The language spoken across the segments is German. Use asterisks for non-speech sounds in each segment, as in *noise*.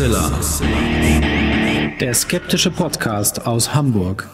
Mixella. Der skeptische Podcast aus Hamburg.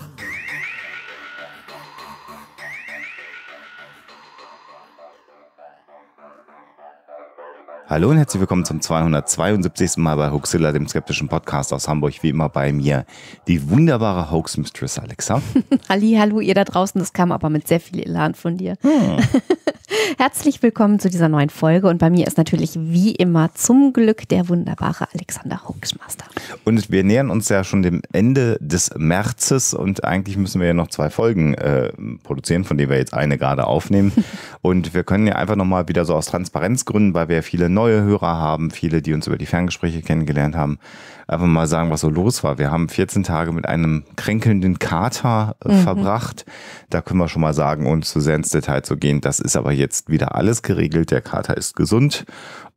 Hallo und herzlich willkommen zum 272. Mal bei Hoaxilla, dem skeptischen Podcast aus Hamburg. Wie immer bei mir die wunderbare Hoax Mistress Alexa. *laughs* Halli, hallo ihr da draußen. Das kam aber mit sehr viel Elan von dir. Hm. *laughs* Herzlich willkommen zu dieser neuen Folge und bei mir ist natürlich wie immer zum Glück der wunderbare Alexander Hoaxmaster. Und wir nähern uns ja schon dem Ende des Märzes und eigentlich müssen wir ja noch zwei Folgen äh, produzieren, von denen wir jetzt eine gerade aufnehmen. *laughs* und wir können ja einfach nochmal wieder so aus Transparenzgründen, weil wir ja viele neue Hörer haben, viele, die uns über die Ferngespräche kennengelernt haben, einfach mal sagen, was so los war. Wir haben 14 Tage mit einem kränkelnden Kater äh, mhm. verbracht. Da können wir schon mal sagen, ohne zu sehr ins Detail zu gehen, das ist aber jetzt jetzt wieder alles geregelt, der Kater ist gesund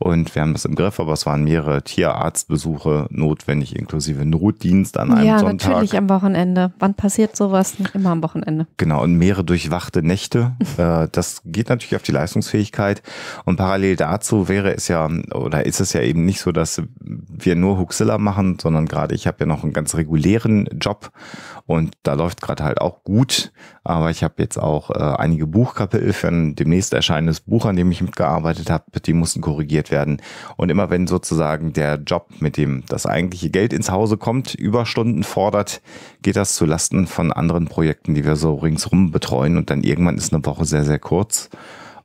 und wir haben das im Griff, aber es waren mehrere Tierarztbesuche notwendig, inklusive Notdienst an einem ja, Sonntag. Ja, natürlich am Wochenende. Wann passiert sowas? Immer am Wochenende. Genau, und mehrere durchwachte Nächte. *laughs* Äh, das geht natürlich auf die Leistungsfähigkeit. Und parallel dazu wäre es ja, oder ist es ja eben nicht so, dass wir nur Huxilla machen, sondern gerade ich habe ja noch einen ganz regulären Job und da läuft gerade halt auch gut. Aber ich habe jetzt auch äh, einige Buchkapitel für ein demnächst erscheinendes Buch, an dem ich mitgearbeitet habe, die mussten korrigiert werden. Und immer wenn sozusagen der Job, mit dem das eigentliche Geld ins Hause kommt, Überstunden fordert, geht das zulasten von anderen Projekten, die wir so ringsrum betreuen. Und dann irgendwann ist eine Woche sehr, sehr kurz.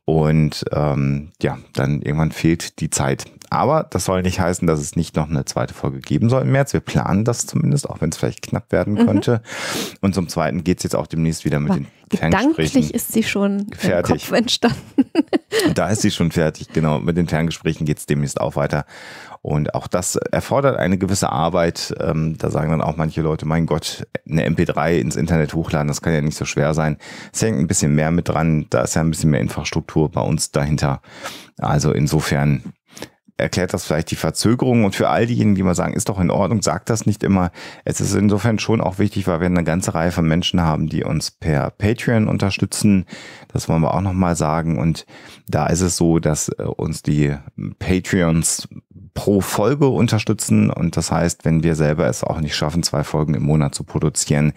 Und ähm, ja, dann irgendwann fehlt die Zeit. Aber das soll nicht heißen, dass es nicht noch eine zweite Folge geben soll im März. Wir planen das zumindest, auch wenn es vielleicht knapp werden mhm. könnte. Und zum Zweiten geht es jetzt auch demnächst wieder mit ja. den Gedanklich ist sie schon fertig. im Kopf entstanden. da ist sie schon fertig, genau. Mit den Ferngesprächen geht es demnächst auch weiter. Und auch das erfordert eine gewisse Arbeit. Ähm, da sagen dann auch manche Leute, mein Gott, eine MP3 ins Internet hochladen, das kann ja nicht so schwer sein. Es hängt ein bisschen mehr mit dran, da ist ja ein bisschen mehr Infrastruktur bei uns dahinter. Also insofern erklärt das vielleicht die Verzögerung. Und für all diejenigen, die mal sagen, ist doch in Ordnung, sagt das nicht immer. Es ist insofern schon auch wichtig, weil wir eine ganze Reihe von Menschen haben, die uns per Patreon unterstützen. Das wollen wir auch nochmal sagen. Und da ist es so, dass äh, uns die Patreons pro Folge unterstützen. Und das heißt, wenn wir selber es auch nicht schaffen, zwei Folgen im Monat zu produzieren,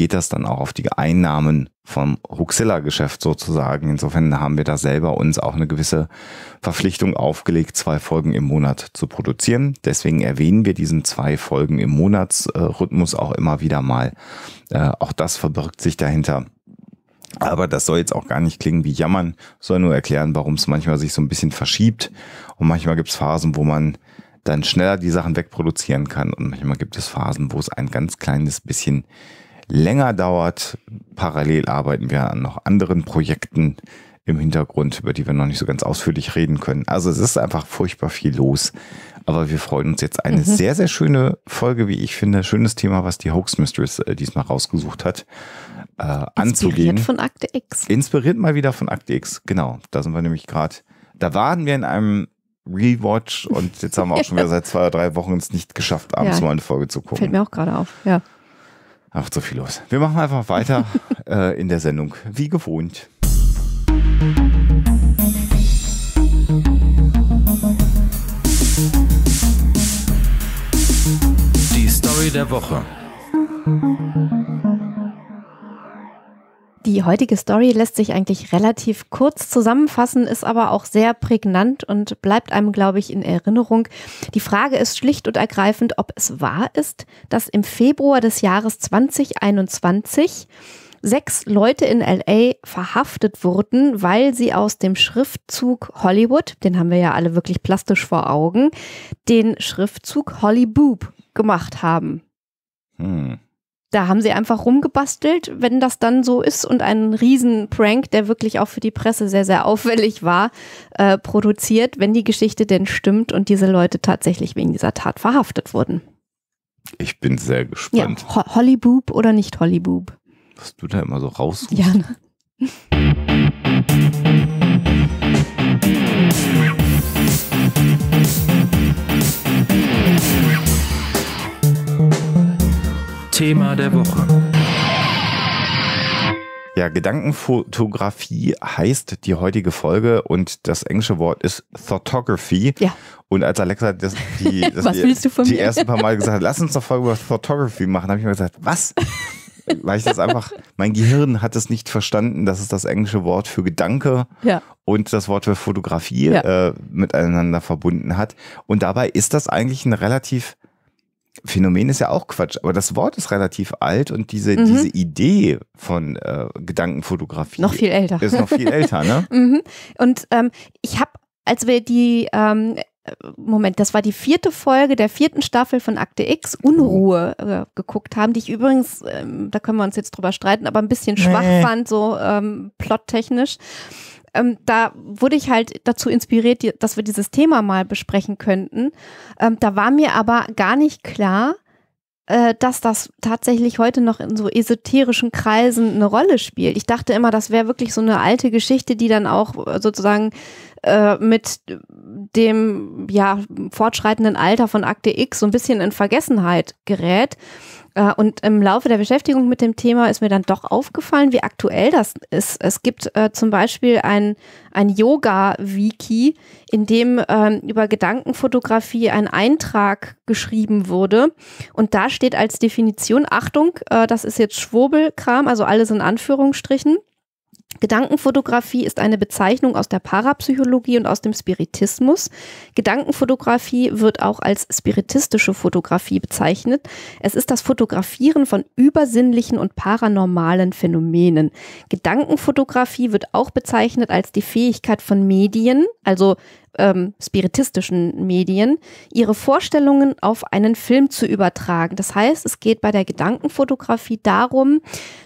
geht das dann auch auf die Einnahmen vom huxilla geschäft sozusagen. Insofern haben wir da selber uns auch eine gewisse Verpflichtung aufgelegt, zwei Folgen im Monat zu produzieren. Deswegen erwähnen wir diesen zwei Folgen im Monatsrhythmus auch immer wieder mal. Äh, auch das verbirgt sich dahinter. Aber das soll jetzt auch gar nicht klingen wie jammern, soll nur erklären, warum es manchmal sich so ein bisschen verschiebt. Und manchmal gibt es Phasen, wo man dann schneller die Sachen wegproduzieren kann. Und manchmal gibt es Phasen, wo es ein ganz kleines bisschen länger dauert. Parallel arbeiten wir an noch anderen Projekten im Hintergrund, über die wir noch nicht so ganz ausführlich reden können. Also es ist einfach furchtbar viel los. Aber wir freuen uns jetzt eine mhm. sehr, sehr schöne Folge, wie ich finde. Schönes Thema, was die Hoax Mistress äh, diesmal rausgesucht hat, äh, Inspiriert anzugehen. Inspiriert von Akte X. Inspiriert mal wieder von Akte X. Genau, da sind wir nämlich gerade. Da waren wir in einem Rewatch und jetzt haben wir auch *laughs* schon wieder seit zwei oder drei Wochen es nicht geschafft, abends ja, mal eine Folge zu gucken. Fällt mir auch gerade auf, ja. Ach, so viel los. Wir machen einfach weiter *laughs* äh, in der Sendung, wie gewohnt. Die Story der Woche. Die heutige Story lässt sich eigentlich relativ kurz zusammenfassen, ist aber auch sehr prägnant und bleibt einem, glaube ich, in Erinnerung. Die Frage ist schlicht und ergreifend, ob es wahr ist, dass im Februar des Jahres 2021 sechs Leute in LA verhaftet wurden, weil sie aus dem Schriftzug Hollywood, den haben wir ja alle wirklich plastisch vor Augen, den Schriftzug Hollyboob gemacht haben. Hm da haben sie einfach rumgebastelt, wenn das dann so ist und einen riesen Prank, der wirklich auch für die Presse sehr, sehr auffällig war, äh, produziert, wenn die Geschichte denn stimmt und diese Leute tatsächlich wegen dieser Tat verhaftet wurden. Ich bin sehr gespannt. Ja, Ho Hollyboob oder nicht Hollyboob? Was du da immer so raussuchst. Ja. Ne? Thema der Woche. Ja, Gedankenfotografie heißt die heutige Folge und das englische Wort ist Photography. Ja. Und als Alexa das, die, *laughs* das die, die ersten paar Mal gesagt hat, lass uns eine Folge über Photography machen, habe ich mir gesagt, was? *laughs* Weil ich das einfach, mein Gehirn hat es nicht verstanden, dass es das englische Wort für Gedanke ja. und das Wort für Fotografie ja. äh, miteinander verbunden hat. Und dabei ist das eigentlich ein relativ Phänomen ist ja auch Quatsch, aber das Wort ist relativ alt und diese, mhm. diese Idee von äh, Gedankenfotografie noch viel älter. ist noch viel älter, ne? *laughs* Mhm. Und ähm, ich habe, als wir die ähm, Moment, das war die vierte Folge der vierten Staffel von Akte X, Unruhe, äh, geguckt haben, die ich übrigens, ähm, da können wir uns jetzt drüber streiten, aber ein bisschen schwach nee. fand, so ähm, plottechnisch ähm, da wurde ich halt dazu inspiriert, dass wir dieses Thema mal besprechen könnten. Ähm, da war mir aber gar nicht klar, äh, dass das tatsächlich heute noch in so esoterischen Kreisen eine Rolle spielt. Ich dachte immer, das wäre wirklich so eine alte Geschichte, die dann auch äh, sozusagen äh, mit dem ja fortschreitenden Alter von Akte X so ein bisschen in Vergessenheit gerät. Äh, und im Laufe der Beschäftigung mit dem Thema ist mir dann doch aufgefallen, wie aktuell das ist. Es gibt äh, zum Beispiel ein, ein Yoga-Wiki, in dem ähm, über Gedankenfotografie ein Eintrag geschrieben wurde. Und da steht als Definition, Achtung, äh, das ist jetzt Schwurbelkram, also alles in Anführungsstrichen. Gedankenfotografie ist eine Bezeichnung aus der Parapsychologie und aus dem Spiritismus. Gedankenfotografie wird auch als spiritistische Fotografie bezeichnet. Es ist das Fotografieren von übersinnlichen und paranormalen Phänomenen. Gedankenfotografie wird auch bezeichnet als die Fähigkeit von Medien, also ähm, spiritistischen Medien, ihre Vorstellungen auf einen Film zu übertragen. Das heißt, es geht bei der Gedankenfotografie darum,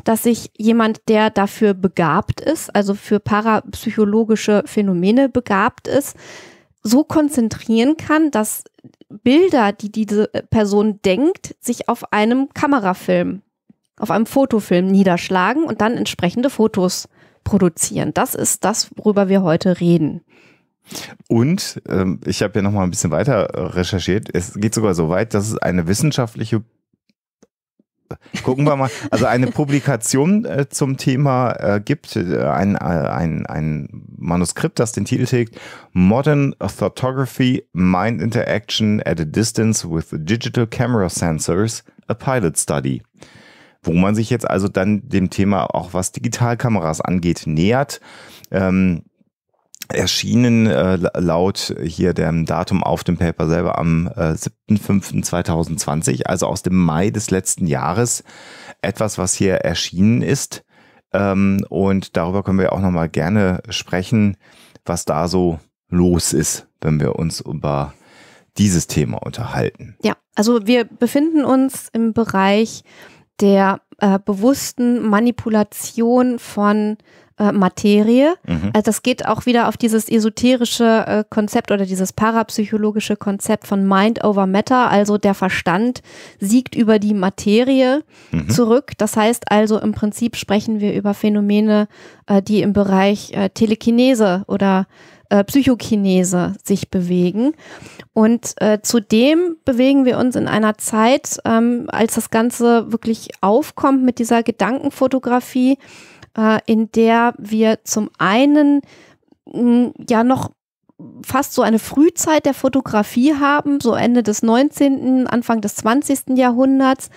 dass sich jemand, der dafür begabt ist, also für parapsychologische Phänomene begabt ist, so konzentrieren kann, dass Bilder, die diese Person denkt, sich auf einem Kamerafilm, auf einem Fotofilm niederschlagen und dann entsprechende Fotos produzieren. Das ist das, worüber wir heute reden. Und ähm, ich habe ja noch mal ein bisschen weiter äh, recherchiert. Es geht sogar so weit, dass es eine wissenschaftliche Gucken wir mal. *laughs* Also eine Publikation äh, zum Thema äh, gibt, äh, ein, äh, ein, ein Manuskript, das den Titel trägt Modern Photography Mind Interaction at a Distance with Digital Camera Sensors, a Pilot Study. Wo man sich jetzt also dann dem Thema auch was Digitalkameras angeht nähert. Ähm, erschienen äh, laut hier dem Datum auf dem Paper selber am äh, 7.5.2020, also aus dem Mai des letzten Jahres, etwas, was hier erschienen ist. Ähm, und darüber können wir auch nochmal gerne sprechen, was da so los ist, wenn wir uns über dieses Thema unterhalten. Ja, also wir befinden uns im Bereich der äh, bewussten Manipulation von äh, Materie. Mhm. Also das geht auch wieder auf dieses esoterische äh, Konzept oder dieses parapsychologische Konzept von Mind over Matter, also der Verstand siegt über die Materie mhm. zurück. Das heißt also im Prinzip sprechen wir über Phänomene, äh, die im Bereich äh, Telekinese oder äh, Psychokinese sich bewegen. Und äh, zudem bewegen wir uns in einer Zeit, ähm, als das Ganze wirklich aufkommt mit dieser Gedankenfotografie, äh, in der wir zum einen mh, hm, ja noch fast so eine Frühzeit der Fotografie haben, so Ende des 19., Anfang des 20. Jahrhunderts,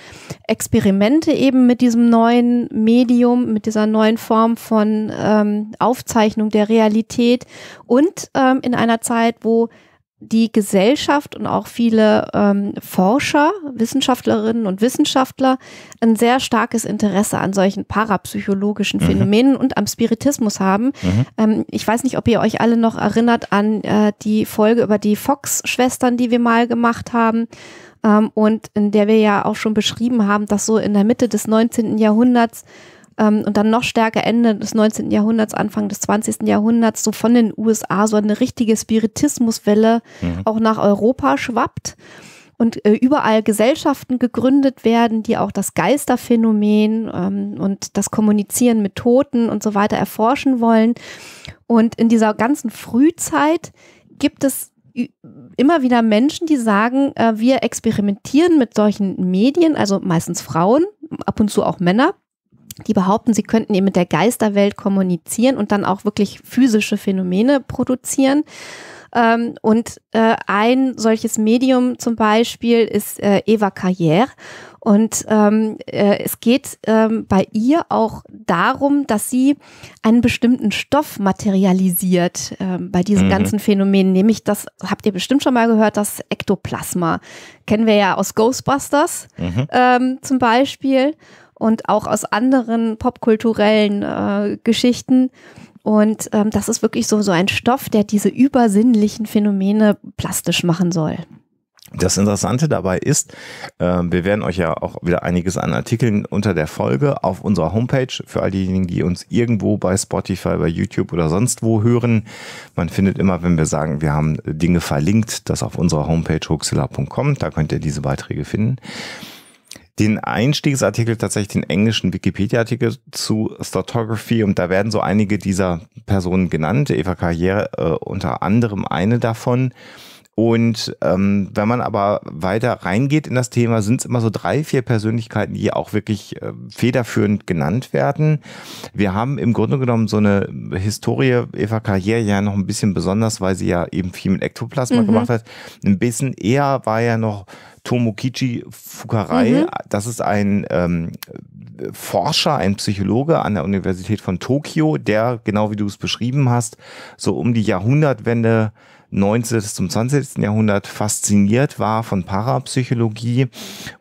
Experimente eben mit diesem neuen Medium, mit dieser neuen Form von ähm, Aufzeichnung der Realität und ähm, in einer Zeit, wo die Gesellschaft und auch viele ähm, Forscher, Wissenschaftlerinnen und Wissenschaftler ein sehr starkes Interesse an solchen parapsychologischen mhm. Phänomenen mhm. und am Spiritismus haben. Mhm. Ähm, ich weiß nicht, ob ihr euch alle noch erinnert an äh, die Folge über die Fox-Schwestern, die wir mal gemacht haben. Ähm, und in der wir ja auch schon beschrieben haben, dass so in der Mitte des 19. Jahrhunderts ähm, und dann noch stärker Ende des 19. Jahrhunderts, Anfang des 20. Jahrhunderts so von den USA so eine richtige Spiritismuswelle mhm. auch nach Europa schwappt und äh, überall Gesellschaften gegründet werden, die auch das Geisterphänomen ähm, und das Kommunizieren mit Toten und so weiter erforschen wollen. Und in dieser ganzen Frühzeit gibt es immer wieder Menschen, die sagen, äh, wir experimentieren mit solchen Medien, also meistens Frauen, ab und zu auch Männer die behaupten, sie könnten eben mit der Geisterwelt kommunizieren und dann auch wirklich physische Phänomene produzieren. Ähm, und äh, ein solches Medium zum Beispiel ist äh, Eva Carrière. Und ähm, äh, es geht ähm, bei ihr auch darum, dass sie einen bestimmten Stoff materialisiert ähm, bei diesen mhm. ganzen Phänomenen. Nämlich, das habt ihr bestimmt schon mal gehört, das Ektoplasma. Kennen wir ja aus Ghostbusters mhm. ähm, zum Beispiel und auch aus anderen popkulturellen äh, Geschichten. Und ähm, das ist wirklich so, so ein Stoff, der diese übersinnlichen Phänomene plastisch machen soll. Das Interessante dabei ist, äh, wir werden euch ja auch wieder einiges an Artikeln unter der Folge auf unserer Homepage für all diejenigen, die uns irgendwo bei Spotify, bei YouTube oder sonst wo hören. Man findet immer, wenn wir sagen, wir haben Dinge verlinkt, das auf unserer Homepage hoxilla.com, da könnt ihr diese Beiträge finden den Einstiegsartikel tatsächlich den englischen Wikipedia-Artikel zu Statography und da werden so einige dieser Personen genannt, Eva Karriere äh, unter anderem eine davon. Und ähm, wenn man aber weiter reingeht in das Thema, sind es immer so drei, vier Persönlichkeiten, die auch wirklich äh, federführend genannt werden. Wir haben im Grunde genommen so eine Historie, Eva Karriere ja noch ein bisschen besonders, weil sie ja eben viel mit Ektoplasma mhm. gemacht hat. Ein bisschen eher war ja noch Tomokichi Fukarai. Mhm. Das ist ein ähm, Forscher, ein Psychologe an der Universität von Tokio, der, genau wie du es beschrieben hast, so um die Jahrhundertwende 19. zum 20. Jahrhundert fasziniert war von Parapsychologie.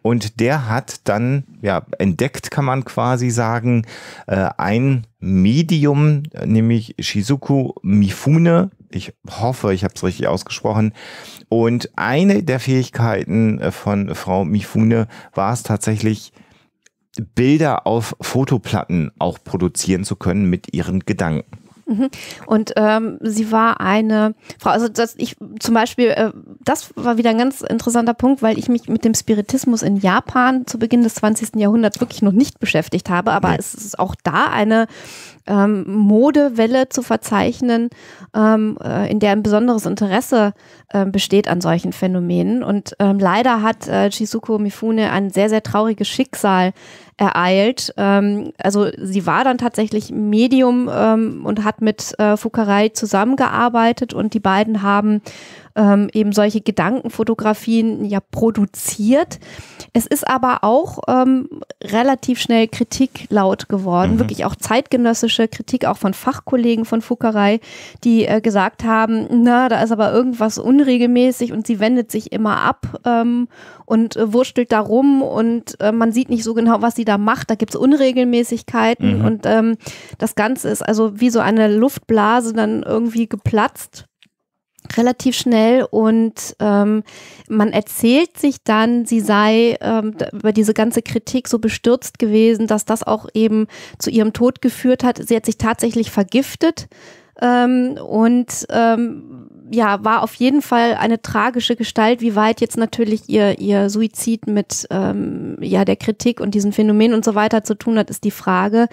Und der hat dann ja, entdeckt, kann man quasi sagen, äh, ein Medium, nämlich Shizuku Mifune. Ich hoffe, ich habe es richtig ausgesprochen. Und eine der Fähigkeiten äh, von Frau Mifune war es tatsächlich, Bilder auf Fotoplatten auch produzieren zu können mit ihren Gedanken. Mhm. Und ähm, sie war eine Frau, also das, ich zum Beispiel, äh, das war wieder ein ganz interessanter Punkt, weil ich mich mit dem Spiritismus in Japan zu Beginn des 20. Jahrhunderts wirklich noch nicht beschäftigt habe, aber es ist auch da eine ähm, Modewelle zu verzeichnen, ähm, äh, in der ein besonderes Interesse äh, besteht an solchen Phänomenen. Und ähm, leider hat äh, Shizuko Mifune ein sehr, sehr trauriges Schicksal ereilt. Ähm, also sie war dann tatsächlich Medium ähm, und hat mit äh, Fukerei zusammengearbeitet und die beiden haben ähm, eben solche Gedankenfotografien ja produziert. Es ist aber auch ähm, relativ schnell Kritik laut geworden, mhm. wirklich auch zeitgenössische Kritik, auch von Fachkollegen von Fuckerei, die äh, gesagt haben, na, da ist aber irgendwas unregelmäßig und sie wendet sich immer ab ähm, und äh, wurstelt da rum und äh, man sieht nicht so genau, was sie da macht. Da gibt es Unregelmäßigkeiten mhm. und ähm, das Ganze ist also wie so eine Luftblase dann irgendwie geplatzt relativ schnell und ähm, man erzählt sich dann, sie sei ähm, über diese ganze Kritik so bestürzt gewesen, dass das auch eben zu ihrem Tod geführt hat. Sie hat sich tatsächlich vergiftet ähm, und ähm, ja, war auf jeden Fall eine tragische Gestalt, wie weit jetzt natürlich ihr, ihr Suizid mit ähm, ja, der Kritik und diesen Phänomenen und so weiter zu tun hat, ist die Frage.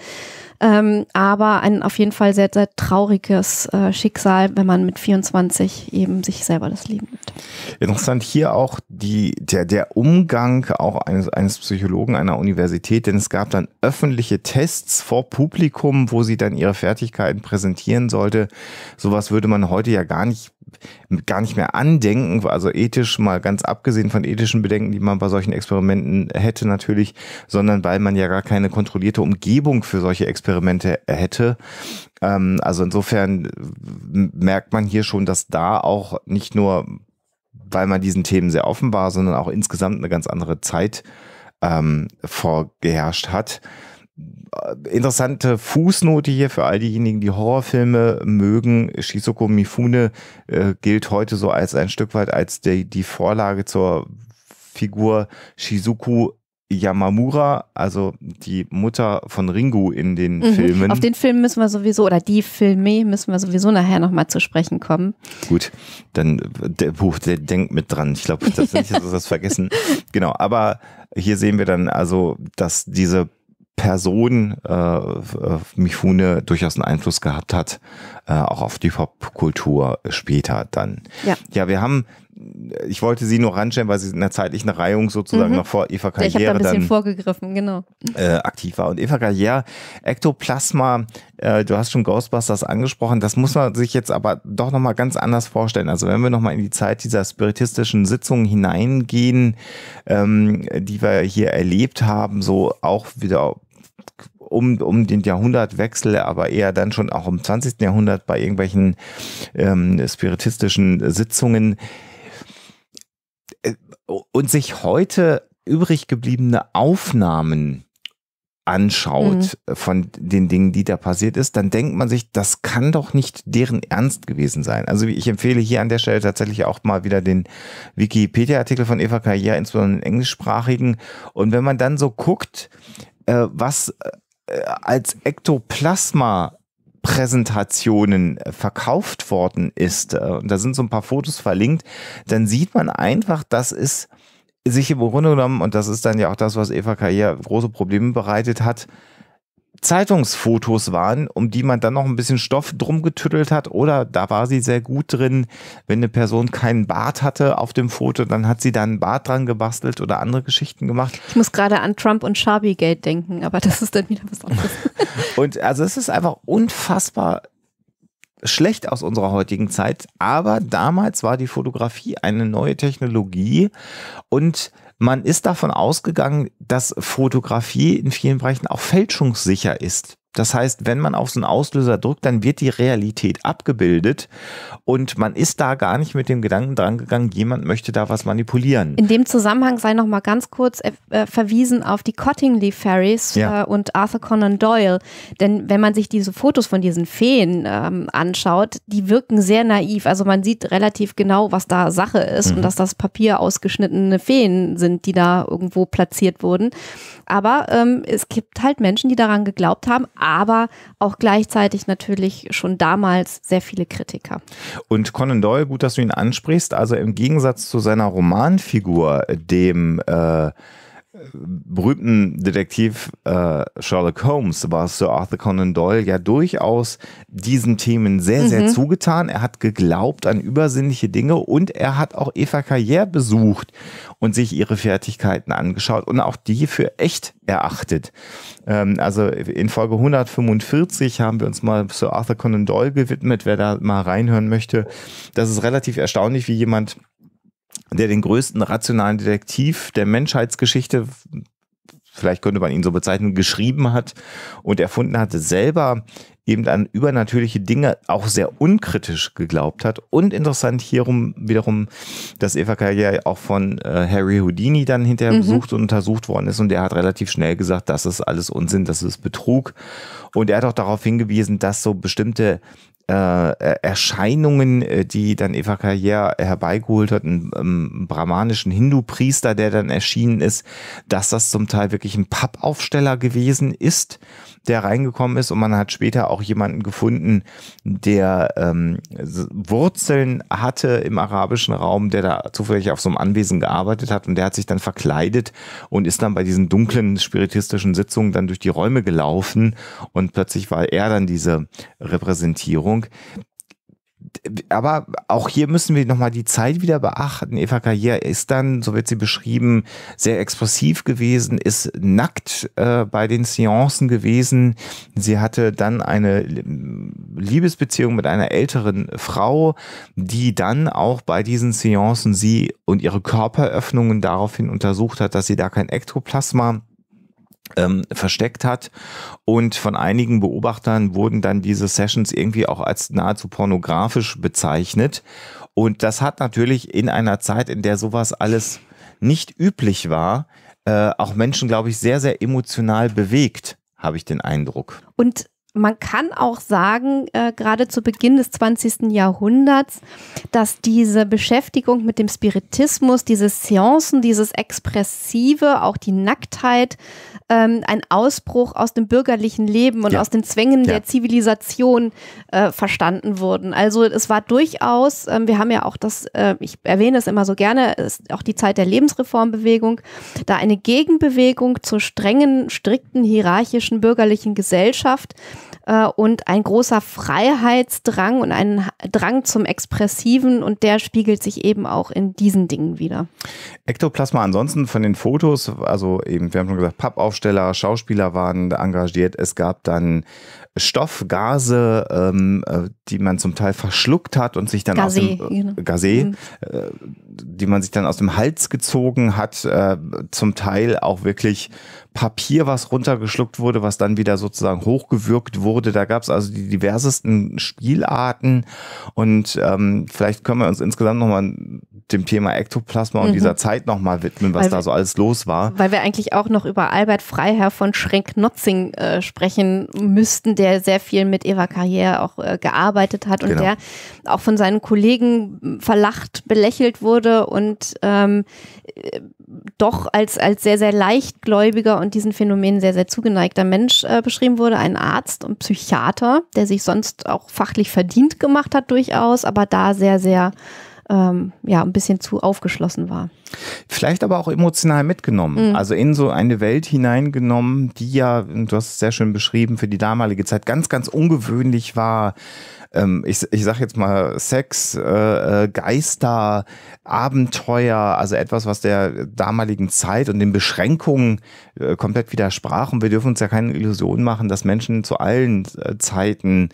Ähm, aber ein auf jeden Fall sehr, sehr trauriges äh, Schicksal, wenn man mit 24 eben sich selber das Leben nimmt. Interessant hier auch die, der, der Umgang auch eines, eines Psychologen einer Universität, denn es gab dann öffentliche Tests vor Publikum, wo sie dann ihre Fertigkeiten präsentieren sollte. Sowas würde man heute ja gar nicht gar nicht mehr andenken, also ethisch mal ganz abgesehen von ethischen Bedenken, die man bei solchen Experimenten hätte natürlich, sondern weil man ja gar keine kontrollierte Umgebung für solche Experimente hätte. Ähm, also insofern äh, merkt man hier schon, dass da auch nicht nur, weil man diesen Themen sehr offen war, sondern auch insgesamt eine ganz andere Zeit ähm, vorgeherrscht hat. Äh, interessante Fußnote hier für all diejenigen, die Horrorfilme mögen. Shizuko Mifune äh, gilt heute so als ein Stück weit als die, die Vorlage zur Figur Shizuku Yamamura, also die Mutter von Ringu in den mhm. Filmen. Auf den Film müssen wir sowieso, oder die Filme müssen wir sowieso nachher nochmal zu sprechen kommen. Gut, dann der Buch, der denkt mit dran. Ich glaube, das ist *laughs* das vergessen. Genau, aber hier sehen wir dann also, dass diese Person äh, äh, Mifune durchaus einen Einfluss gehabt hat, äh, auch auf die Popkultur später dann. Ja. ja, wir haben, ich wollte sie nur ranstellen, weil sie in der zeitlichen Reihung sozusagen mhm. noch vor Eva Carrière ich da ein bisschen dann, vorgegriffen, genau. Äh, aktiv war. Und Eva Carrière, Ektoplasma, äh, du hast schon Ghostbusters angesprochen, das muss man sich jetzt aber doch nochmal ganz anders vorstellen. Also wenn wir nochmal in die Zeit dieser spiritistischen Sitzungen hineingehen, ähm, die wir hier erlebt haben, so auch wieder um, um den Jahrhundertwechsel, aber eher dann schon auch im 20. Jahrhundert bei irgendwelchen ähm, spiritistischen Sitzungen äh, und sich heute übrig gebliebene Aufnahmen anschaut mhm. von den Dingen, die da passiert ist, dann denkt man sich, das kann doch nicht deren Ernst gewesen sein. Also ich empfehle hier an der Stelle tatsächlich auch mal wieder den Wikipedia-Artikel von Eva Karriere, insbesondere den englischsprachigen. Und wenn man dann so guckt, äh, was äh, als Ektoplasma Präsentationen äh, verkauft worden ist, äh, und da sind so ein paar Fotos verlinkt, dann sieht man einfach, dass es sich im Grunde genommen, und das ist dann ja auch das, was Eva Karrier große Probleme bereitet hat, Zeitungsfotos waren, um die man dann noch ein bisschen Stoff drum getüttelt hat. Oder da war sie sehr gut drin, wenn eine Person keinen Bart hatte auf dem Foto, dann hat sie da einen Bart dran gebastelt oder andere Geschichten gemacht. Ich muss gerade an Trump und Shabby-Gate denken, aber das ist dann wieder was anderes. *laughs* und also es ist einfach unfassbar schlecht aus unserer heutigen Zeit, aber damals war die Fotografie eine neue Technologie und man ist davon ausgegangen, dass Fotografie in vielen Bereichen auch fälschungssicher ist. Das heißt, wenn man auf so einen Auslöser drückt, dann wird die Realität abgebildet und man ist da gar nicht mit dem Gedanken drangegangen, jemand möchte da was manipulieren. In dem Zusammenhang sei noch mal ganz kurz äh, äh, verwiesen auf die Cottingley Fairies ja. Äh, und Arthur Conan Doyle, denn wenn man sich diese Fotos von diesen Feen ähm, anschaut, die wirken sehr naiv. Also man sieht relativ genau, was da Sache ist mhm. und dass das Papier ausgeschnittene Feen sind, die da irgendwo platziert wurden. Aber ähm, es gibt halt Menschen, die daran geglaubt haben aber auch gleichzeitig natürlich schon damals sehr viele Kritiker. Und Conan Doyle, gut, dass du ihn ansprichst, also im Gegensatz zu seiner Romanfigur, dem äh, berühmten Detektiv äh, Sherlock Holmes war Sir Arthur Conan Doyle ja durchaus diesen Themen sehr, mhm. sehr zugetan. Er hat geglaubt an übersinnliche Dinge und er hat auch Eva Carrière besucht und sich ihre Fertigkeiten angeschaut und auch die für echt erachtet. Ähm, also in Folge 145 haben wir uns mal Sir Arthur Conan Doyle gewidmet, wer da mal reinhören möchte. Das ist relativ erstaunlich, wie jemand der den größten rationalen Detektiv der Menschheitsgeschichte, vielleicht könnte man ihn so bezeichnen, geschrieben hat und erfunden hatte, selber eben an übernatürliche Dinge auch sehr unkritisch geglaubt hat. Und interessant hierum wiederum, dass Eva Kaja auch von äh, Harry Houdini dann hinterher mhm. besucht und untersucht worden ist. Und er hat relativ schnell gesagt, das ist alles Unsinn, das ist Betrug. Und er hat auch darauf hingewiesen, dass so bestimmte äh, Erscheinungen, äh, die dann Eva Carrière herbeigeholt hat, einen ähm, brahmanischen Hindu-Priester, der dann erschienen ist, dass das zum Teil wirklich ein Pappaufsteller gewesen ist, der reingekommen ist und man hat später auch jemanden gefunden, der ähm, Wurzeln hatte im arabischen Raum, der da zufällig auf so einem Anwesen gearbeitet hat und der hat sich dann verkleidet und ist dann bei diesen dunklen spiritistischen Sitzungen dann durch die Räume gelaufen und plötzlich war er dann diese Repräsentierung Meinung. Aber auch hier müssen wir nochmal die Zeit wieder beachten. Eva Karrier ist dann, so wird sie beschrieben, sehr expressiv gewesen, ist nackt äh, bei den Seancen gewesen. Sie hatte dann eine Liebesbeziehung mit einer älteren Frau, die dann auch bei diesen Seancen sie und ihre Körperöffnungen daraufhin untersucht hat, dass sie da kein Ektoplasma ähm, versteckt hat. Und von einigen Beobachtern wurden dann diese Sessions irgendwie auch als nahezu pornografisch bezeichnet. Und das hat natürlich in einer Zeit, in der sowas alles nicht üblich war, äh, auch Menschen, glaube ich, sehr, sehr emotional bewegt, habe ich den Eindruck. Und man kann auch sagen, äh, gerade zu Beginn des 20. Jahrhunderts, dass diese Beschäftigung mit dem Spiritismus, diese Seancen, dieses Expressive, auch die Nacktheit, ähm, ein Ausbruch aus dem bürgerlichen Leben und ja. aus den Zwängen ja. der Zivilisation äh, verstanden wurden. Also es war durchaus, äh, wir haben ja auch das, äh, ich erwähne es immer so gerne, ist auch die Zeit der Lebensreformbewegung, da eine Gegenbewegung zur strengen, strikten, hierarchischen bürgerlichen Gesellschaft, äh, und ein großer Freiheitsdrang und ein Drang zum Expressiven und der spiegelt sich eben auch in diesen Dingen wieder. Ektoplasma ansonsten von den Fotos, also eben, wir haben schon gesagt, Pappaufsteller, Schauspieler waren engagiert, es gab dann Stoffgase, ähm, äh, die man zum Teil verschluckt hat und sich dann Gase, aus dem äh, genau. Gase, mhm. äh, die man sich dann aus dem Hals gezogen hat, äh, zum Teil auch wirklich Papier, was runtergeschluckt wurde, was dann wieder sozusagen hochgewürgt wurde. Da gab es also die diversesten Spielarten und ähm, vielleicht können wir uns insgesamt nochmal dem Thema Ektoplasma mhm. und dieser Zeit nochmal widmen, was weil da so alles los war. Weil wir eigentlich auch noch über Albert Freiherr von Schrenk-Notzing äh, sprechen müssten, der sehr viel mit Eva Carrière auch äh, gearbeitet hat und genau. der auch von seinen Kollegen verlacht, belächelt wurde und ähm, äh, doch als, als sehr, sehr leichtgläubiger und diesen Phänomenen sehr, sehr zugeneigter Mensch äh, beschrieben wurde, ein Arzt und Psychiater, der sich sonst auch fachlich verdient gemacht hat durchaus, aber da sehr, sehr ähm, ja, ein bisschen zu aufgeschlossen war. Vielleicht aber auch emotional mitgenommen, mhm. also in so eine Welt hineingenommen, die ja, du hast es sehr schön beschrieben, für die damalige Zeit ganz, ganz ungewöhnlich war ähm, ich, ich sag jetzt mal Sex, äh, äh Geister, Abenteuer, also etwas, was der damaligen Zeit und den Beschränkungen äh, komplett widersprach. Und wir dürfen uns ja keine Illusion machen, dass Menschen zu allen äh, Zeiten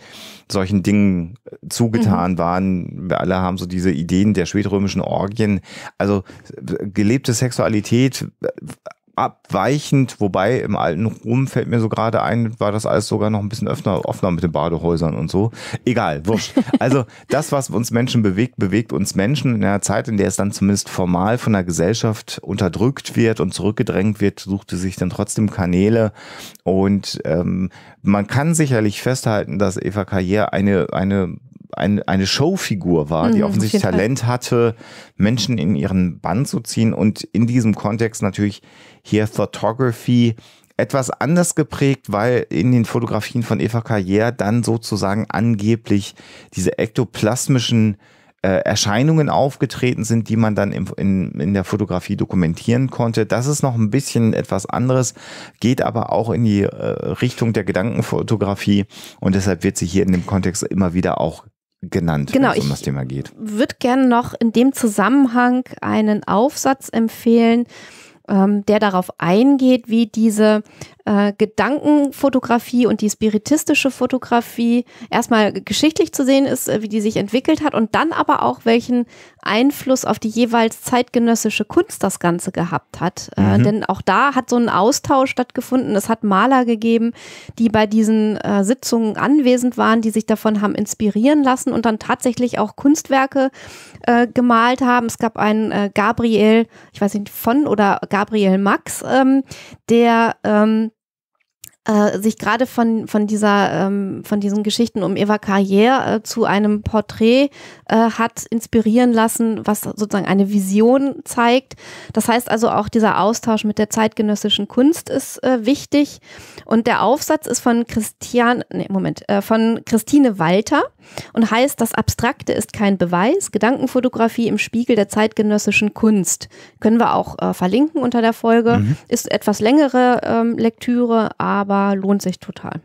solchen Dingen äh, zugetan mhm. waren. Wir alle haben so diese Ideen der spätrömischen Orgien. Also äh, gelebte Sexualität abweichend, wobei im alten Rom fällt mir so gerade ein, war das alles sogar noch ein bisschen öfter, offener mit den Badehäusern und so. Egal, wurscht. Also das, was uns Menschen bewegt, bewegt uns Menschen in einer Zeit, in der es dann zumindest formal von der Gesellschaft unterdrückt wird und zurückgedrängt wird, suchte sich dann trotzdem Kanäle. Und ähm, man kann sicherlich festhalten, dass Eva Karriere eine, eine ein, eine Showfigur war, mhm, die offensichtlich Talent hatte, Menschen in ihren Bann zu ziehen und in diesem Kontext natürlich hier Photography etwas anders geprägt, weil in den Fotografien von Eva Carrière dann sozusagen angeblich diese ektoplasmischen äh, Erscheinungen aufgetreten sind, die man dann im, in, in der Fotografie dokumentieren konnte. Das ist noch ein bisschen etwas anderes, geht aber auch in die äh, Richtung der Gedankenfotografie und deshalb wird sie hier in dem Kontext immer wieder auch genannt, genau, wenn es um das Thema geht. Ich würde gerne noch in dem Zusammenhang einen Aufsatz empfehlen, ähm, der darauf eingeht, wie diese äh, Gedankenfotografie und die spiritistische Fotografie erstmal geschichtlich zu sehen ist, äh, wie die sich entwickelt hat und dann aber auch, welchen Einfluss auf die jeweils zeitgenössische Kunst das Ganze gehabt hat. Äh, mhm. denn auch da hat so ein Austausch stattgefunden. Es hat Maler gegeben, die bei diesen äh, Sitzungen anwesend waren, die sich davon haben inspirieren lassen und dann tatsächlich auch Kunstwerke äh, gemalt haben. Es gab einen äh, Gabriel, ich weiß nicht, von oder Gabriel Max, ähm, der ähm, äh, sich gerade von, von, dieser, ähm, von diesen Geschichten um Eva Carrière äh, zu einem Porträt äh, hat inspirieren lassen, was sozusagen eine Vision zeigt. Das heißt also auch dieser Austausch mit der zeitgenössischen Kunst ist äh, wichtig. Und der Aufsatz ist von Christian, nee, Moment, äh, von Christine Walter und heißt, das Abstrakte ist kein Beweis, Gedankenfotografie im Spiegel der zeitgenössischen Kunst. Können wir auch äh, verlinken unter der Folge. Mhm. Ist etwas längere ähm, Lektüre, aber aber lohnt sich total.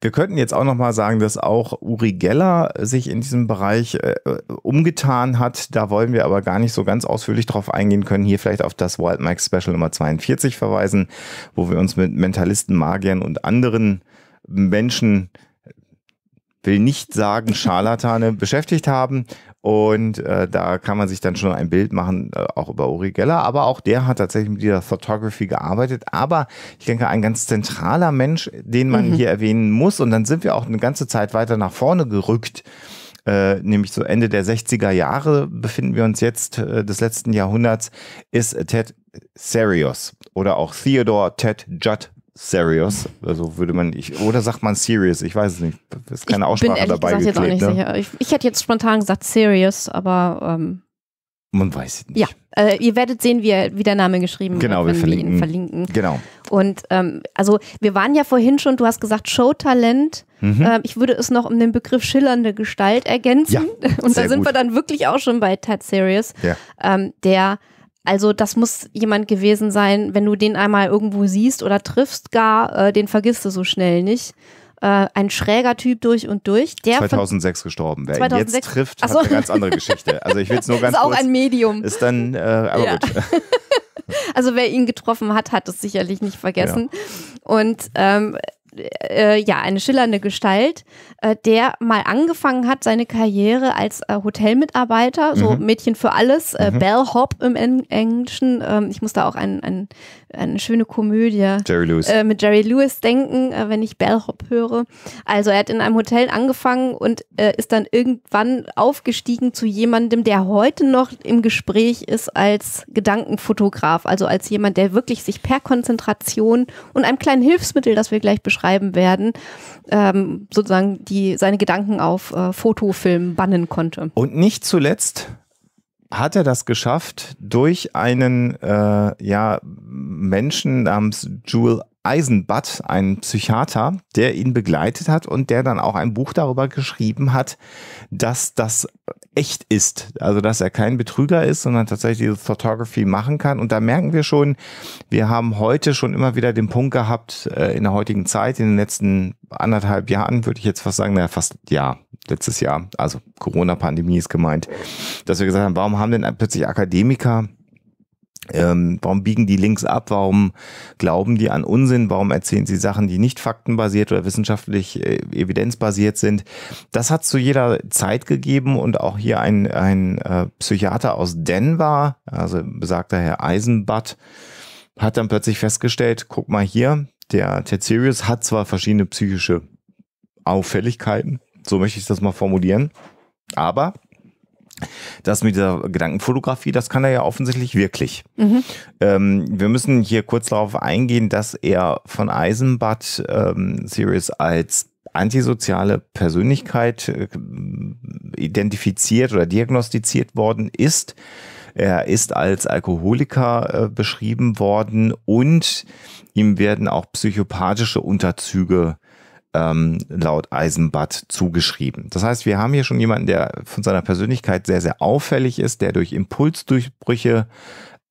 Wir könnten jetzt auch noch mal sagen, dass auch Uri Geller sich in diesem Bereich äh, umgetan hat. Da wollen wir aber gar nicht so ganz ausführlich drauf eingehen können. Hier vielleicht auf das Wild Mike Special Nummer 42 verweisen, wo wir uns mit Mentalisten, Magiern und anderen Menschen will nicht sagen Scharlatane beschäftigt haben, und äh, da kann man sich dann schon ein Bild machen, äh, auch über Uri Geller. Aber auch der hat tatsächlich mit dieser Photography gearbeitet. Aber ich denke, ein ganz zentraler Mensch, den man mhm. hier erwähnen muss. Und dann sind wir auch eine ganze Zeit weiter nach vorne gerückt. Äh, nämlich so Ende der 60er Jahre befinden wir uns jetzt äh, des letzten Jahrhunderts, ist Ted Serios oder auch Theodore Ted Judd Serious, also würde man, ich, oder sagt man Serious, ich weiß es nicht, ist keine ich Aussprache bin dabei gesagt geklebt, jetzt auch nicht ne? sicher. Ich, ich, hätte jetzt spontan gesagt Serious, aber ähm, man weiß es nicht. Ja, äh, ihr werdet sehen, wie, wie der Name geschrieben genau, wird, wir verlinken. Wir verlinken. Genau. Und ähm, also wir waren ja vorhin schon, du hast gesagt Showtalent. Mhm. Ähm, ich würde es noch um den Begriff schillernde Gestalt ergänzen. Ja, *laughs* Und da sind gut. wir dann wirklich auch schon bei Ted Serious, ja. Ähm, der also das muss jemand gewesen sein, wenn du den einmal irgendwo siehst oder triffst gar, äh, den vergisst du so schnell nicht. Äh, ein schräger Typ durch und durch. Der 2006 gestorben. Wer 2006? ihn jetzt trifft, Ach so. hat eine ganz andere Geschichte. Also ich will es nur *laughs* ganz Ist auch kurz, ein Medium. Ist dann, äh, aber ja. gut. *laughs* Also wer ihn getroffen hat, hat es sicherlich nicht vergessen. Ja. Und ähm, äh, ja eine schillernde Gestalt, äh, der mal angefangen hat seine Karriere als äh, Hotelmitarbeiter, so mhm. Mädchen für alles, äh, mhm. Bellhop im Englischen. Ähm, ich muss da auch an, an, eine schöne Komödie Jerry äh, mit Jerry Lewis denken, äh, wenn ich Bellhop höre. Also er hat in einem Hotel angefangen und äh, ist dann irgendwann aufgestiegen zu jemandem, der heute noch im Gespräch ist als Gedankenfotograf, also als jemand, der wirklich sich per Konzentration und einem kleinen Hilfsmittel, das wir gleich beschreiben, schreiben werden, ähm, sozusagen die, seine Gedanken auf äh, Fotofilm bannen konnte. Und nicht zuletzt hat er das geschafft durch einen äh, ja, Menschen namens Jewel Eisenbutt, einen Psychiater, der ihn begleitet hat und der dann auch ein Buch darüber geschrieben hat, dass das echt ist. Also, dass er kein Betrüger ist, sondern tatsächlich diese Photography machen kann. Und da merken wir schon, wir haben heute schon immer wieder den Punkt gehabt, äh, in der heutigen Zeit, in den letzten anderthalb Jahren, würde ich jetzt fast sagen, naja, fast ja, letztes Jahr, also Corona-Pandemie ist gemeint, dass wir gesagt haben, warum haben denn plötzlich Akademiker ähm, warum biegen die links ab? Warum glauben die an Unsinn? Warum erzählen sie Sachen, die nicht faktenbasiert oder wissenschaftlich äh, evidenzbasiert sind? Das hat zu jeder Zeit gegeben und auch hier ein, ein äh, Psychiater aus Denver, also besagter Herr Eisenbutt, hat dann plötzlich festgestellt, guck mal hier, der Tertiarius hat zwar verschiedene psychische Auffälligkeiten, so möchte ich das mal formulieren, aber das mit der Gedankenfotografie, das kann er ja offensichtlich wirklich. Mhm. Ähm, wir müssen hier kurz darauf eingehen, dass er von Eisenbad ähm, Series als antisoziale Persönlichkeit äh, identifiziert oder diagnostiziert worden ist. Er ist als Alkoholiker äh, beschrieben worden und ihm werden auch psychopathische Unterzüge ähm, laut Eisenbad zugeschrieben. Das heißt, wir haben hier schon jemanden, der von seiner Persönlichkeit sehr, sehr auffällig ist, der durch Impulsdurchbrüche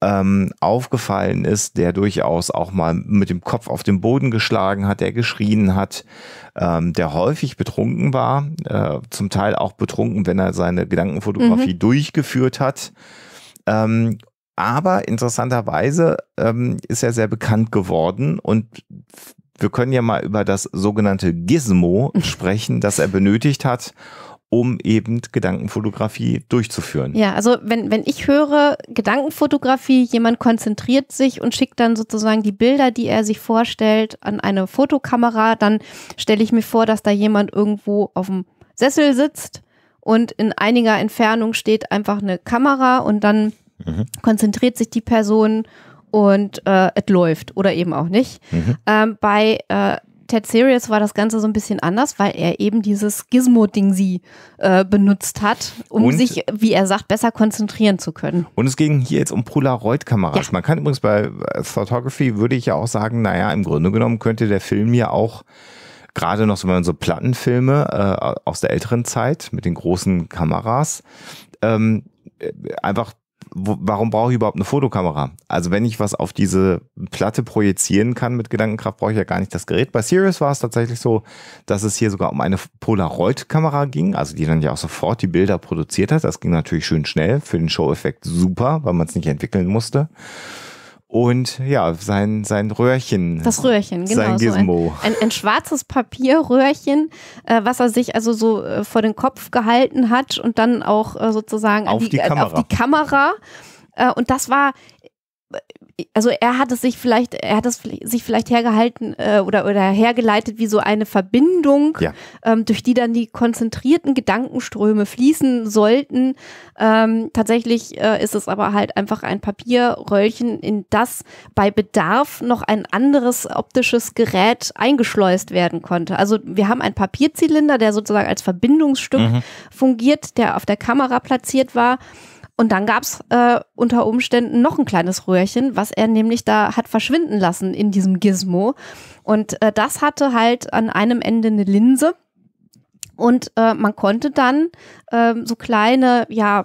ähm, aufgefallen ist, der durchaus auch mal mit dem Kopf auf den Boden geschlagen hat, der geschrien hat, ähm, der häufig betrunken war, äh, zum Teil auch betrunken, wenn er seine Gedankenfotografie mhm. durchgeführt hat. Ähm, aber interessanterweise ähm, ist er sehr bekannt geworden und wir können ja mal über das sogenannte Gizmo *laughs* sprechen, das er benötigt hat, um eben Gedankenfotografie durchzuführen. Ja, also wenn, wenn ich höre Gedankenfotografie, jemand konzentriert sich und schickt dann sozusagen die Bilder, die er sich vorstellt, an eine Fotokamera, dann stelle ich mir vor, dass da jemand irgendwo auf dem Sessel sitzt und in einiger Entfernung steht einfach eine Kamera und dann mhm. konzentriert sich die Person und äh, es läuft oder eben auch nicht. Mhm. Ähm, bei äh, Ted Serious war das Ganze so ein bisschen anders, weil er eben dieses Gizmo-Ding sie äh, benutzt hat, um und, sich, wie er sagt, besser konzentrieren zu können. Und es ging hier jetzt um Polaroid-Kameras. Ja. Man kann übrigens bei äh, Photography, würde ich ja auch sagen, naja, im Grunde genommen könnte der Film ja auch gerade noch so, wenn man so Plattenfilme äh, aus der älteren Zeit mit den großen Kameras ähm, äh, einfach wo, warum brauche ich überhaupt eine Fotokamera? Also wenn ich was auf diese Platte projizieren kann mit Gedankenkraft, brauche ich ja gar nicht das Gerät. Bei Sirius war es tatsächlich so, dass es hier sogar um eine Polaroid-Kamera ging, also die dann ja auch sofort die Bilder produziert hat. Das ging natürlich schön schnell, für den Show-Effekt super, weil man es nicht entwickeln musste und ja, sein, sein Röhrchen. Das Röhrchen, genau. Sein Gizmo. So ein, ein, ein, schwarzes Papierröhrchen, äh, was er sich also so äh, vor den Kopf gehalten hat und dann auch äh, sozusagen auf die, die äh, Kamera. Auf die Kamera. Äh, und das war also er hat es sich vielleicht, er hat es sich vielleicht hergehalten äh, oder, oder hergeleitet wie so eine Verbindung, ja. ähm, durch die dann die konzentrierten Gedankenströme fließen sollten. Ähm, tatsächlich äh, ist es aber halt einfach ein Papierröllchen, in das bei Bedarf noch ein anderes optisches Gerät eingeschleust werden konnte. Also wir haben einen Papierzylinder, der sozusagen als Verbindungsstück mhm. fungiert, der auf der Kamera platziert war. Und dann gab's äh, unter Umständen noch ein kleines Röhrchen, was er nämlich da hat verschwinden lassen in diesem Gizmo. Und äh, das hatte halt an einem Ende eine Linse und äh, man konnte dann ähm, so kleine ja,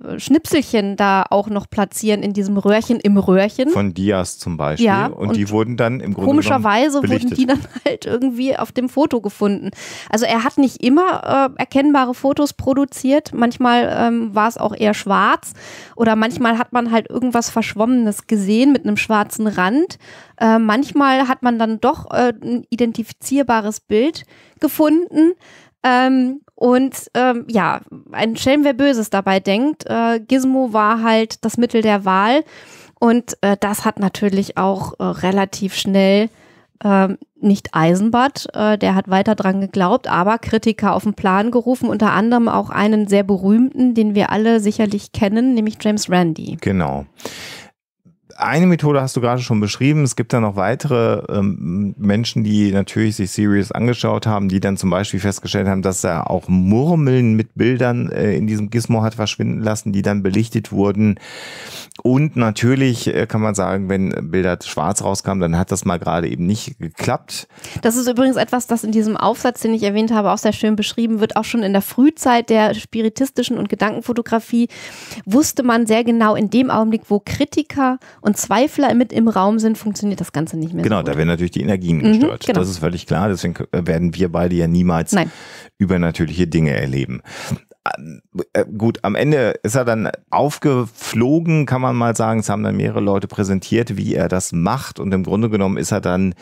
äh, Schnipselchen da auch noch platzieren in diesem Röhrchen, im Röhrchen. Von Dias zum Beispiel. Ja, und, und die wurden dann im Grunde Komischerweise wurden die dann *laughs* halt irgendwie auf dem Foto gefunden. Also er hat nicht immer äh, erkennbare Fotos produziert. Manchmal ähm, war es auch eher schwarz. Oder manchmal hat man halt irgendwas Verschwommenes gesehen mit einem schwarzen Rand. Äh, manchmal hat man dann doch äh, ein identifizierbares Bild gefunden. Ähm, und ähm, ja, ein Schelm, wer Böses dabei denkt. Äh, Gizmo war halt das Mittel der Wahl. Und äh, das hat natürlich auch äh, relativ schnell ähm, nicht Eisenbart, äh, der hat weiter dran geglaubt, aber Kritiker auf den Plan gerufen, unter anderem auch einen sehr berühmten, den wir alle sicherlich kennen, nämlich James Randi. Genau eine Methode hast du gerade schon beschrieben. Es gibt da noch weitere ähm, Menschen, die natürlich sich Series angeschaut haben, die dann zum Beispiel festgestellt haben, dass er auch Murmeln mit Bildern äh, in diesem Gizmo hat verschwinden lassen, die dann belichtet wurden. Und natürlich äh, kann man sagen, wenn Bilder schwarz rauskamen, dann hat das mal gerade eben nicht geklappt. Das ist übrigens etwas, das in diesem Aufsatz, den ich erwähnt habe, auch sehr schön beschrieben wird. Auch schon in der Frühzeit der spiritistischen und Gedankenfotografie wusste man sehr genau in dem Augenblick, wo Kritiker und und Zweifler mit im Raum sind, funktioniert das Ganze nicht mehr. Genau, so da werden natürlich die Energien gestört. Mhm, genau. Das ist völlig klar. Deswegen äh, werden wir beide ja niemals Nein. übernatürliche Dinge erleben ähm, äh, gut, am Ende ist er dann aufgeflogen, kann man mal sagen. Es haben dann mehrere Leute präsentiert, wie er das macht. Und im Grunde genommen ist er dann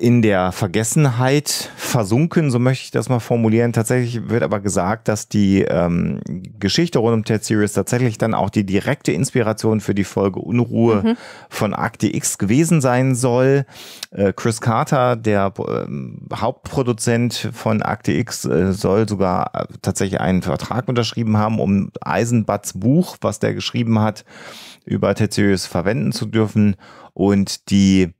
in der Vergessenheit versunken, so möchte ich das mal formulieren. Tatsächlich wird aber gesagt, dass die ähm, Geschichte rund um Ted Series tatsächlich dann auch die direkte Inspiration für die Folge Unruhe mhm. von Akte X gewesen sein soll. Äh, Chris Carter, der äh, Hauptproduzent von Akte X, äh, soll sogar äh, tatsächlich einen Vertrag unterschrieben haben, um Eisenbats Buch, was der geschrieben hat, über Ted Series verwenden zu dürfen. Und die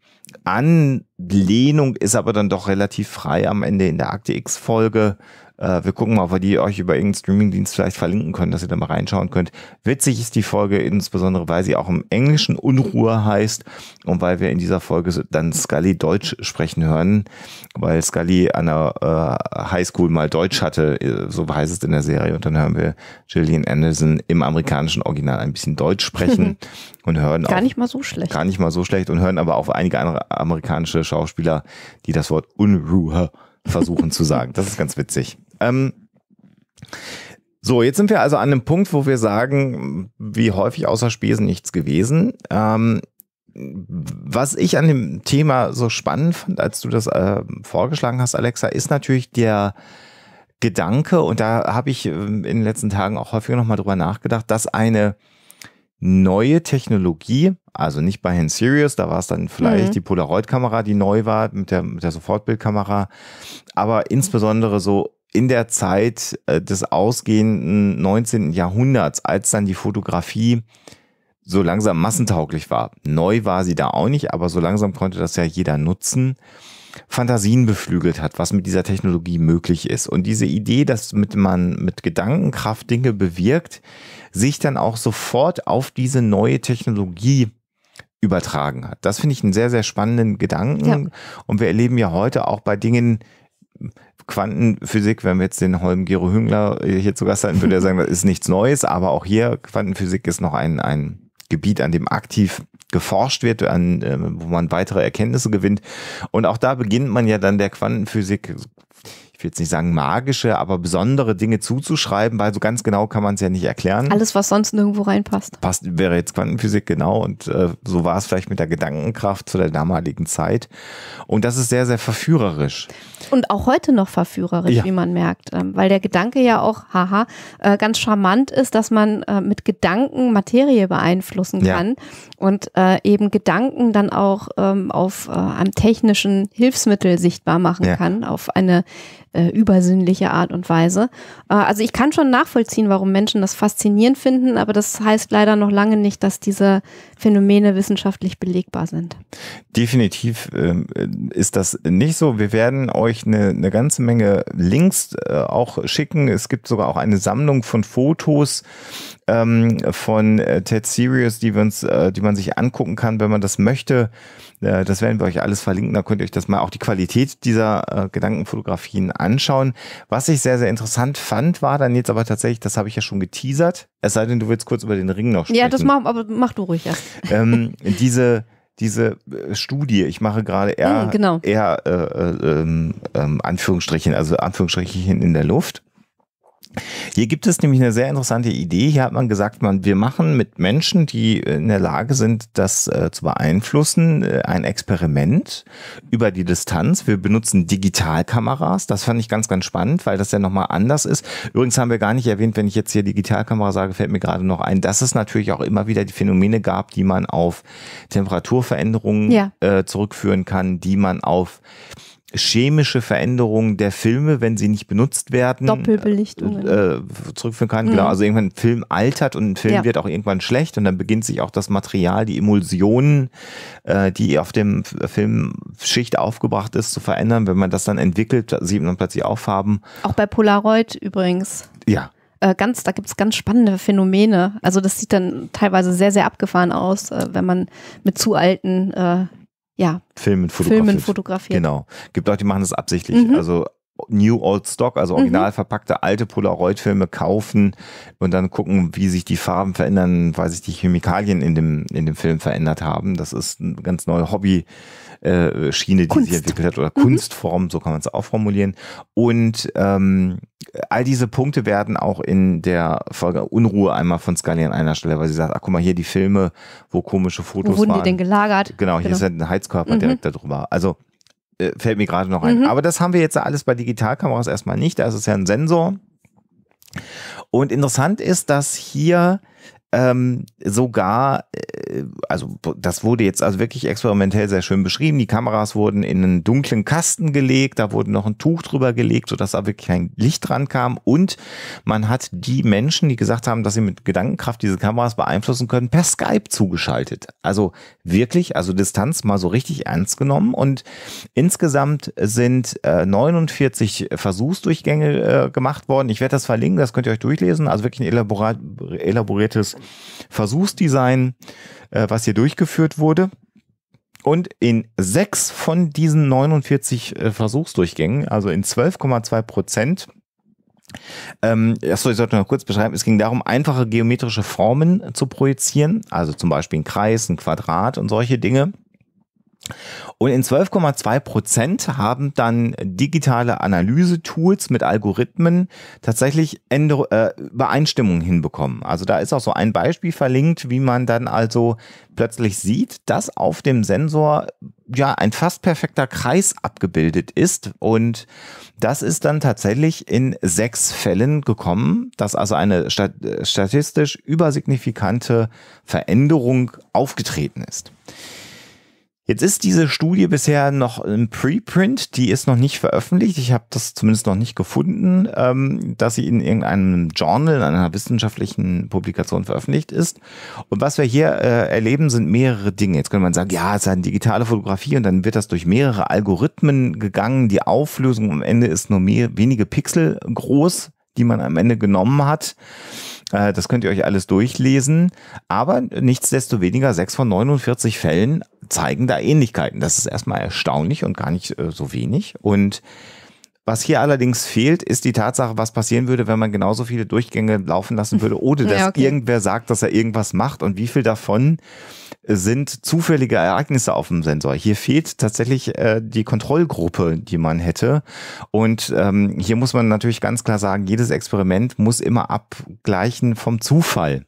Anlehnung ist aber dann doch relativ frei am Ende in der Akte X-Folge äh, wir gucken mal, ob wir die euch über irgendeinen Streamingdienst vielleicht verlinken können, dass ihr da mal reinschauen könnt. Witzig ist die Folge, insbesondere weil sie auch im Englischen Unruhe heißt und weil wir in dieser Folge dann Scully Deutsch sprechen hören, weil Scully an der äh, Highschool mal Deutsch hatte, äh, so heißt es in der Serie. Und dann hören wir Gillian Anderson im amerikanischen Original ein bisschen Deutsch sprechen *laughs* und hören gar auf, nicht mal so schlecht. Gar nicht mal so schlecht und hören aber auch einige andere amerikanische Schauspieler, die das Wort Unruhe versuchen zu sagen. Das ist ganz witzig. Ähm, so, jetzt sind wir also an einem Punkt, wo wir sagen, wie häufig außer Spesen nichts gewesen. Ähm, was ich an dem Thema so spannend fand, als du das äh, vorgeschlagen hast, Alexa, ist natürlich der Gedanke, und da habe ich ähm, in den letzten Tagen auch häufiger nochmal drüber nachgedacht, dass eine neue Technologie, also nicht bei Hand Serious, da war es dann vielleicht mhm. die Polaroid-Kamera, die neu war, mit der, mit der Sofortbildkamera, aber insbesondere so in der Zeit äh, des ausgehenden 19. Jahrhunderts, als dann die Fotografie so langsam massentauglich war. Neu war sie da auch nicht, aber so langsam konnte das ja jeder nutzen. Fantasien beflügelt hat, was mit dieser Technologie möglich ist. Und diese Idee, dass mit man mit Gedankenkraft Dinge bewirkt, sich dann auch sofort auf diese neue Technologie übertragen hat. Das finde ich einen sehr, sehr spannenden Gedanken. Ja. Und wir erleben ja heute auch bei Dingen, Quantenphysik, wenn wir jetzt den Holm Gero Hüngler äh, hier zu Gast hatten, würde er sagen, das ist nichts Neues, aber auch hier Quantenphysik ist noch ein, ein Gebiet, an dem aktiv geforscht wird, an, äh, wo man weitere Erkenntnisse gewinnt. Und auch da beginnt man ja dann der Quantenphysik ich will jetzt nicht sagen magische, aber besondere Dinge zuzuschreiben, weil so ganz genau kann man es ja nicht erklären. Alles, was sonst nirgendwo reinpasst. Passt, wäre jetzt Quantenphysik, genau. Und äh, so war es vielleicht mit der Gedankenkraft zu der damaligen Zeit. Und das ist sehr, sehr verführerisch. Und auch heute noch verführerisch, ja. wie man merkt. Ähm, weil der Gedanke ja auch, haha, äh, ganz charmant ist, dass man äh, mit Gedanken Materie beeinflussen kann ja. und äh, eben Gedanken dann auch ähm, auf äh, einem technischen Hilfsmittel sichtbar machen ja. kann, auf eine äh, übersinnliche Art und Weise. Äh, also ich kann schon nachvollziehen, warum Menschen das faszinierend finden, aber das heißt leider noch lange nicht, dass diese Phänomene wissenschaftlich belegbar sind. Definitiv äh, ist das nicht so. Wir werden euch eine, eine ganze Menge Links äh, auch schicken. Es gibt sogar auch eine Sammlung von Fotos ähm, von äh, Ted Sirius, die, äh, die man sich angucken kann, wenn man das möchte. Äh, das werden wir euch alles verlinken. Da könnt ihr euch das mal auch die Qualität dieser äh, Gedankenfotografien anschauen. Was ich sehr, sehr interessant fand, war dann jetzt aber tatsächlich, das habe ich ja schon geteasert, es sei denn, du willst kurz über den Ring noch sprechen. Ja, das mach, aber mach du ruhig erst. Ähm, diese diese äh, Studie, ich mache gerade eher, ah, genau. eher äh, äh, ähm, ähm, Anführungsstrichen, also Anführungsstrichen in der Luft, hier gibt es nämlich eine sehr interessante Idee. Hier hat man gesagt, man, wir machen mit Menschen, die in der Lage sind, das äh, zu beeinflussen, äh, ein Experiment über die Distanz. Wir benutzen Digitalkameras. Das fand ich ganz, ganz spannend, weil das ja nochmal anders ist. Übrigens haben wir gar nicht erwähnt, wenn ich jetzt hier Digitalkamera sage, fällt mir gerade noch ein, dass es natürlich auch immer wieder die Phänomene gab, die man auf Temperaturveränderungen ja. äh, zurückführen kann, die man auf chemische Veränderung der Filme, wenn sie nicht benutzt werden. Doppelbelichtung. Äh, äh, zurückführen kann. Genau, mhm. Genau, also irgendwann ein Film altert und ein Film ja. wird auch irgendwann schlecht und dann beginnt sich auch das Material, die Emulsionen, äh, die auf dem Filmschicht aufgebracht ist, zu verändern. Wenn man das dann entwickelt, sieht man plötzlich auch Farben. Auch bei Polaroid übrigens. Ja, äh, ganz, da gibt es ganz spannende Phänomene. Also das sieht dann teilweise sehr, sehr abgefahren aus, äh, wenn man mit zu alten äh, ja. Filmen fotografiert. Filmen fotografiert. Genau. Gibt auch, die machen das absichtlich. Mhm. Also New Old Stock, also mhm. original verpackte alte Polaroid-Filme kaufen und dann gucken, wie sich die Farben verändern, weil sich die Chemikalien in dem, in dem Film verändert haben. Das ist eine ganz neue Hobby-Schiene, die Kunst. sich entwickelt hat, oder mhm. Kunstform, so kann man es auch formulieren. Und ähm, all diese Punkte werden auch in der Folge Unruhe einmal von Scully an einer Stelle, weil sie sagt, ach guck mal, hier die Filme, wo komische Fotos wo wurden waren. wurden die denn gelagert? Genau, hier genau. ist ja halt ein Heizkörper mhm. direkt darüber. Also äh, fällt mir gerade noch ein. Mhm. Aber das haben wir jetzt alles bei Digitalkameras erstmal nicht. Da ist es ja ein Sensor. Und interessant ist, dass hier ähm, sogar, äh, also das wurde jetzt also wirklich experimentell sehr schön beschrieben. Die Kameras wurden in einen dunklen Kasten gelegt, da wurde noch ein Tuch drüber gelegt, sodass da wirklich kein Licht dran kam. Und man hat die Menschen, die gesagt haben, dass sie mit Gedankenkraft diese Kameras beeinflussen können, per Skype zugeschaltet. Also wirklich, also Distanz mal so richtig ernst genommen. Und insgesamt sind äh, 49 Versuchsdurchgänge äh, gemacht worden. Ich werde das verlinken, das könnt ihr euch durchlesen. Also wirklich ein elaboriert, elaboriertes Versuchsdesign, äh, was hier durchgeführt wurde. Und in sechs von diesen 49 äh, Versuchsdurchgängen, also in 12,2 Prozent, ähm, achso, ich sollte noch kurz beschreiben, es ging darum, einfache geometrische Formen zu projizieren, also zum Beispiel ein Kreis, ein Quadrat und solche Dinge. Und in 12,2 Prozent haben dann digitale Analyse-Tools mit Algorithmen tatsächlich Änder äh, Übereinstimmungen hinbekommen. Also da ist auch so ein Beispiel verlinkt, wie man dann also plötzlich sieht, dass auf dem Sensor ja ein fast perfekter Kreis abgebildet ist. Und das ist dann tatsächlich in sechs Fällen gekommen, dass also eine stat statistisch übersignifikante Veränderung aufgetreten ist. Jetzt ist diese Studie bisher noch im Preprint, die ist noch nicht veröffentlicht. Ich habe das zumindest noch nicht gefunden, ähm, dass sie in irgendeinem Journal, in einer wissenschaftlichen Publikation veröffentlicht ist. Und was wir hier äh, erleben, sind mehrere Dinge. Jetzt könnte man sagen, ja, es ist eine digitale Fotografie und dann wird das durch mehrere Algorithmen gegangen. Die Auflösung am Ende ist nur mehr, wenige Pixel groß, die man am Ende genommen hat. Äh, das könnt ihr euch alles durchlesen. Aber nichtsdestoweniger, sechs von 49 Fällen zeigen da Ähnlichkeiten. Das ist erstmal erstaunlich und gar nicht äh, so wenig. Und was hier allerdings fehlt, ist die Tatsache, was passieren würde, wenn man genauso viele Durchgänge laufen lassen würde, ohne *laughs* dass ja, okay. irgendwer sagt, dass er irgendwas macht und wie viel davon sind zufällige Ereignisse auf dem Sensor. Hier fehlt tatsächlich äh, die Kontrollgruppe, die man hätte. Und ähm, hier muss man natürlich ganz klar sagen, jedes Experiment muss immer abgleichen vom Zufall.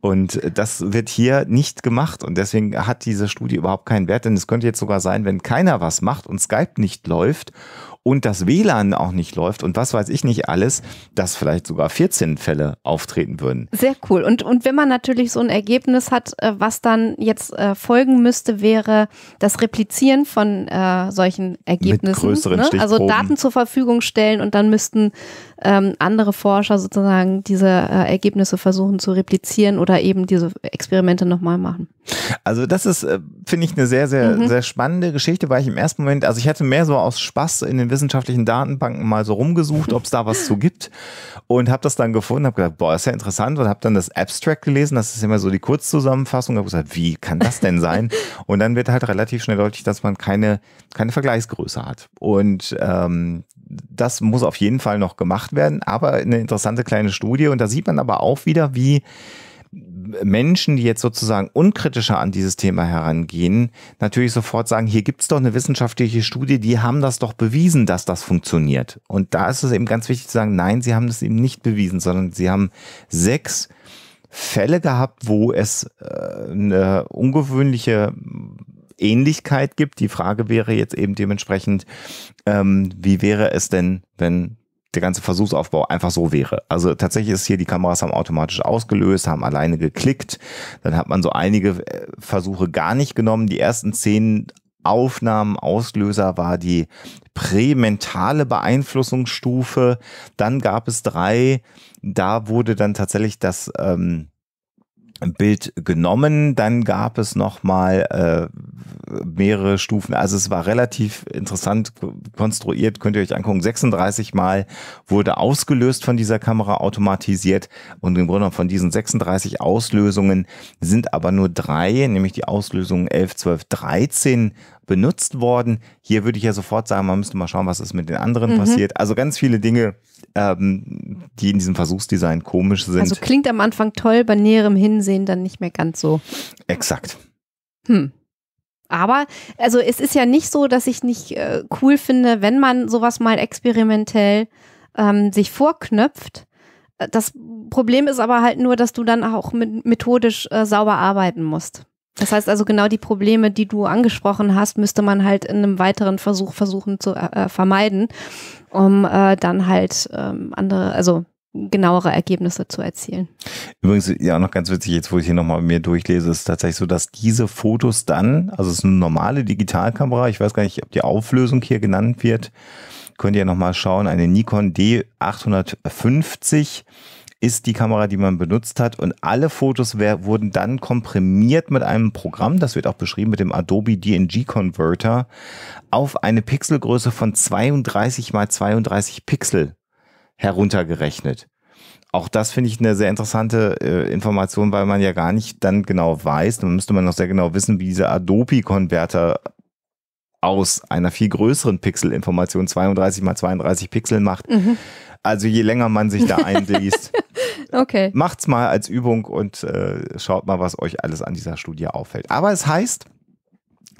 Und äh, das wird hier nicht gemacht. Und deswegen hat diese Studie überhaupt keinen Wert. Denn es könnte jetzt sogar sein, wenn keiner was macht und Skype nicht läuft und das WLAN auch nicht läuft und was weiß ich nicht alles, dass vielleicht sogar 14 Fälle auftreten würden. Sehr cool. Und, und wenn man natürlich so ein Ergebnis hat, äh, was dann jetzt äh, folgen müsste, wäre das Replizieren von äh, solchen Ergebnissen. Mit größeren ne? Also Daten zur Verfügung stellen und dann müssten ähm, andere Forscher sozusagen diese äh, Ergebnisse versuchen zu replizieren oder eben diese Experimente nochmal machen. Also das ist, äh, finde ich, eine sehr, sehr, mhm. sehr spannende Geschichte, weil ich im ersten Moment, also ich hatte mehr so aus Spaß in den wissenschaftlichen Datenbanken mal so rumgesucht, *laughs* ob es da was zu gibt und habe das dann gefunden, habe gedacht, boah, ist ja interessant und habe dann das Abstract gelesen, das ist immer so die Kurzzusammenfassung, habe gesagt, wie kann das denn sein? *laughs* und dann wird halt relativ schnell deutlich, dass man keine, keine Vergleichsgröße hat. Und ähm, das muss auf jeden Fall noch gemacht werden, aber eine interessante kleine Studie. Und da sieht man aber auch wieder, wie Menschen, die jetzt sozusagen unkritischer an dieses Thema herangehen, natürlich sofort sagen, hier gibt es doch eine wissenschaftliche Studie, die haben das doch bewiesen, dass das funktioniert. Und da ist es eben ganz wichtig zu sagen, nein, sie haben das eben nicht bewiesen, sondern sie haben sechs Fälle gehabt, wo es äh, eine ungewöhnliche Ähnlichkeit gibt. Die Frage wäre jetzt eben dementsprechend, ähm, wie wäre es denn, wenn der ganze Versuchsaufbau einfach so wäre. Also tatsächlich ist hier, die Kameras haben automatisch ausgelöst, haben alleine geklickt. Dann hat man so einige äh, Versuche gar nicht genommen. Die ersten zehn Aufnahmen, Auslöser war die prämentale Beeinflussungsstufe. Dann gab es drei, da wurde dann tatsächlich das... Ähm, Bild genommen. Dann gab es nochmal äh, mehrere Stufen. Also es war relativ interessant konstruiert, könnt ihr euch angucken. 36 Mal wurde ausgelöst von dieser Kamera automatisiert und im Grunde von diesen 36 Auslösungen sind aber nur drei, nämlich die Auslösungen 11, 12, 13 benutzt worden. Hier würde ich ja sofort sagen, man müsste mal schauen, was ist mit den anderen mhm. passiert. Also ganz viele Dinge, ähm, die in diesem Versuchsdesign komisch sind. Also klingt am Anfang toll, bei näherem Hinsehen dann nicht mehr ganz so. Exakt. Hm. Aber also es ist ja nicht so, dass ich nicht äh, cool finde, wenn man sowas mal experimentell ähm, sich vorknöpft. Äh, das Problem ist aber halt nur, dass du dann auch mit, methodisch äh, sauber arbeiten musst. Das heißt also, genau die Probleme, die du angesprochen hast, müsste man halt in einem weiteren Versuch versuchen zu äh, äh, vermeiden, um äh, dann halt ähm, andere, also genauere Ergebnisse zu erzielen. Übrigens, ja, noch ganz witzig, jetzt wo ich hier nochmal mir durchlese, ist tatsächlich so, dass diese Fotos dann, also es ist eine normale Digitalkamera, ich weiß gar nicht, ob die Auflösung hier genannt wird, könnt ihr nochmal schauen, eine Nikon D850 ist die Kamera, die man benutzt hat. Und alle Fotos wurden dann komprimiert mit einem Programm, das wird auch beschrieben mit dem Adobe DNG Converter, auf eine Pixelgröße von 32 mal 32 Pixel heruntergerechnet. Auch das finde ich eine sehr interessante äh, Information, weil man ja gar nicht dann genau weiß, dann müsste man noch sehr genau wissen, wie dieser Adobe-Konverter aus einer viel größeren Pixelinformation 32 mal 32 Pixel macht. Mhm. Also je länger man sich da *laughs* einliest, Okay. Macht's mal als Übung und äh, schaut mal, was euch alles an dieser Studie auffällt. Aber es heißt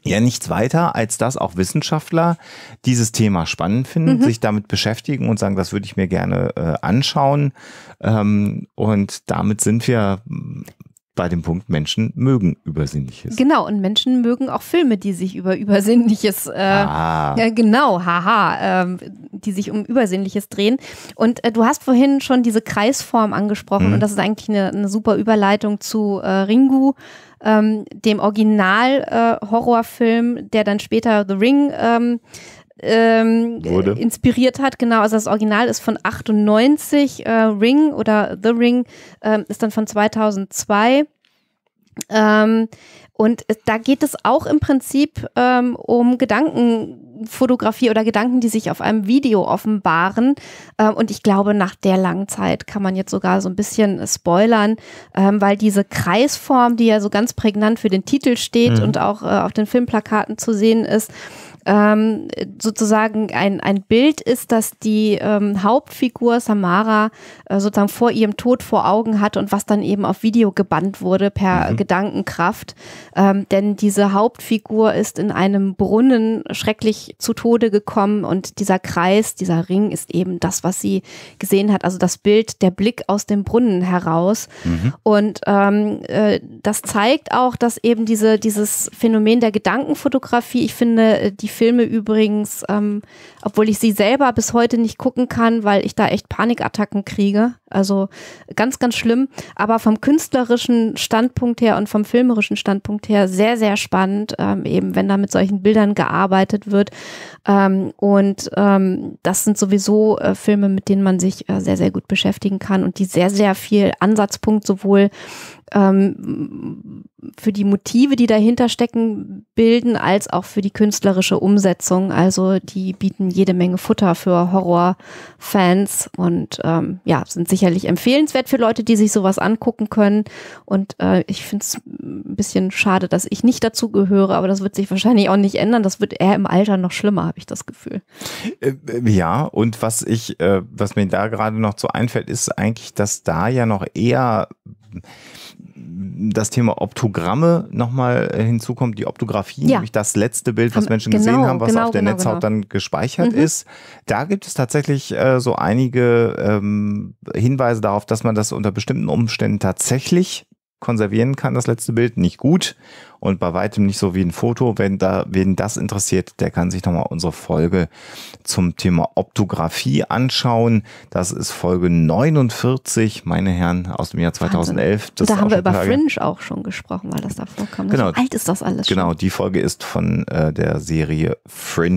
ja nichts weiter, als dass auch Wissenschaftler dieses Thema spannend finden, mhm. sich damit beschäftigen und sagen, das würde ich mir gerne äh, anschauen. Ähm, und damit sind wir bei dem Punkt, Menschen mögen Übersinnliches. Genau, und Menschen mögen auch Filme, die sich über Übersinnliches, äh, ah. ja, genau, haha, äh, die sich um Übersinnliches drehen. Und äh, du hast vorhin schon diese Kreisform angesprochen mhm. und das ist eigentlich eine, eine super Überleitung zu äh, Ringu. Ähm, dem Original-Horrorfilm, äh, der dann später The Ring ähm, ähm, Wurde. inspiriert hat. Genau, also das Original ist von 98, äh, Ring oder The Ring äh, ist dann von 2002. Ähm, und da geht es auch im Prinzip ähm, um Gedankenfotografie oder Gedanken, die sich auf einem Video offenbaren. Ähm, und ich glaube, nach der langen Zeit kann man jetzt sogar so ein bisschen spoilern, ähm, weil diese Kreisform, die ja so ganz prägnant für den Titel steht mhm. und auch äh, auf den Filmplakaten zu sehen ist, ähm, sozusagen ein, ein Bild ist, das die ähm, Hauptfigur Samara äh, sozusagen vor ihrem Tod vor Augen hat und was dann eben auf Video gebannt wurde per mhm. Gedankenkraft. Ähm, denn diese Hauptfigur ist in einem Brunnen schrecklich zu Tode gekommen und dieser Kreis, dieser Ring ist eben das, was sie gesehen hat. Also das Bild, der Blick aus dem Brunnen heraus. Mhm. Und ähm, äh, das zeigt auch, dass eben diese, dieses Phänomen der Gedankenfotografie, ich finde, äh, die Filme übrigens, ähm, obwohl ich sie selber bis heute nicht gucken kann, weil ich da echt Panikattacken kriege. Also ganz, ganz schlimm. Aber vom künstlerischen Standpunkt her und vom filmerischen Standpunkt her sehr, sehr spannend, ähm, eben wenn da mit solchen Bildern gearbeitet wird. Ähm, und ähm, das sind sowieso äh, Filme, mit denen man sich äh, sehr, sehr gut beschäftigen kann und die sehr, sehr viel Ansatzpunkt sowohl ähm, für die Motive, die dahinter stecken, bilden, als auch für die künstlerische Umsetzung. Also die bieten jede Menge Futter für Horrorfans und ähm, ja, sind sicherlich empfehlenswert für Leute, die sich sowas angucken können. Und äh, ich finde es ein bisschen schade, dass ich nicht dazu gehöre, aber das wird sich wahrscheinlich auch nicht ändern. Das wird eher im Alter noch schlimmer, habe ich das Gefühl. Äh, äh, ja, und was ich, äh, was mir da gerade noch so einfällt, ist eigentlich, dass da ja noch eher das Thema Optogramme nochmal äh, hinzukommt, die Optografie, ja. nämlich das letzte Bild, was Menschen genau, gesehen haben, was genau, auf der genau, Netzhaut genau. dann gespeichert mhm. ist. Da gibt es tatsächlich äh, so einige ähm, Hinweise darauf, dass man das unter bestimmten Umständen tatsächlich konservieren kann, das letzte Bild, nicht gut und bei weitem nicht so wie ein Foto. Wenn da, wen das interessiert, der kann sich nochmal unsere Folge zum Thema Optographie anschauen. Das ist Folge 49, meine Herren, aus dem Jahr 2011. da haben wir über Tage. Fringe auch schon gesprochen, weil das da vorkam. Genau. Wie alt ist das alles genau, schon? Genau, die Folge ist von äh, der Serie Fringe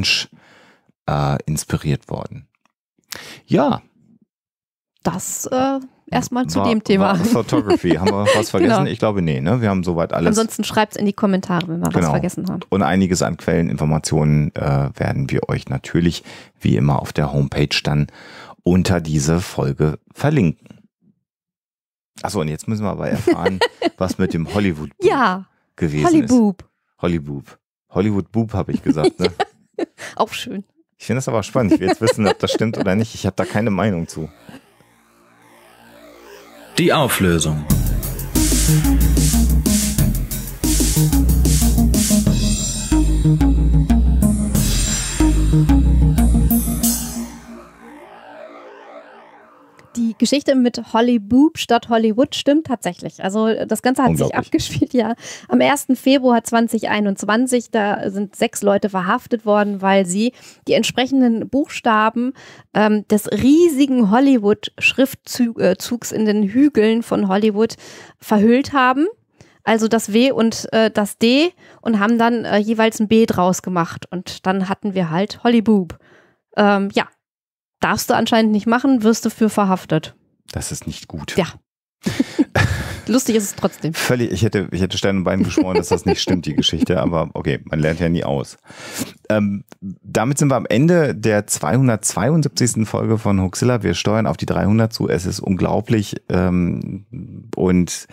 äh, inspiriert worden. Ja. Das äh, erstmal zu war, dem Thema. Photography. Haben wir was *laughs* vergessen? Genau. Ich glaube, nee, ne? Wir haben soweit alles. Ansonsten schreibt es in die Kommentare, wenn wir genau. was vergessen haben. Und einiges an Quelleninformationen äh, werden wir euch natürlich wie immer auf der Homepage dann unter diese Folge verlinken. Achso, und jetzt müssen wir aber erfahren, *laughs* was mit dem Hollywood Boob ja, gewesen Hollyboob. ist. Hollyboob. Hollywood Boob habe ich gesagt. Ne? *laughs* Auch schön. Ich finde das aber spannend. Ich will jetzt wissen, ob das stimmt oder nicht. Ich habe da keine Meinung zu. Die Auflösung. Musik Geschichte mit Holly Boob statt Hollywood stimmt tatsächlich. Also das Ganze hat sich abgespielt, ja. Am 1. Februar 2021, da sind sechs Leute verhaftet worden, weil sie die entsprechenden Buchstaben ähm, des riesigen Hollywood-Schriftzugs äh, in den Hügeln von Hollywood verhüllt haben also das W und äh, das D und haben dann äh, jeweils ein B draus gemacht und dann hatten wir halt Hollyboob. Ähm, ja, Darfst du anscheinend nicht machen, wirst du für verhaftet. Das ist nicht gut. Ja. *laughs* Lustig ist es trotzdem. Völlig, ich hätte, ich hätte Stein und Bein geschworen, dass das nicht stimmt, die Geschichte, aber okay, man lernt ja nie aus. Ähm, damit sind wir am Ende der 272. Folge von Hoaxilla. Wir steuern auf die 300 zu. Es ist unglaublich ähm, und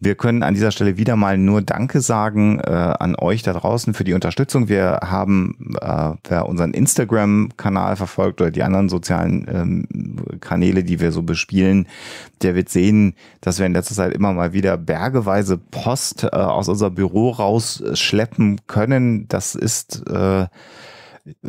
wir können an dieser Stelle wieder mal nur Danke sagen äh, an euch da draußen für die Unterstützung. Wir haben, äh, wer unseren Instagram-Kanal verfolgt oder die anderen sozialen ähm, Kanäle, die wir so bespielen, der wird sehen, dass wir in letzter Zeit immer mal wieder bergeweise Post äh, aus unser Büro rausschleppen können. Das ist äh,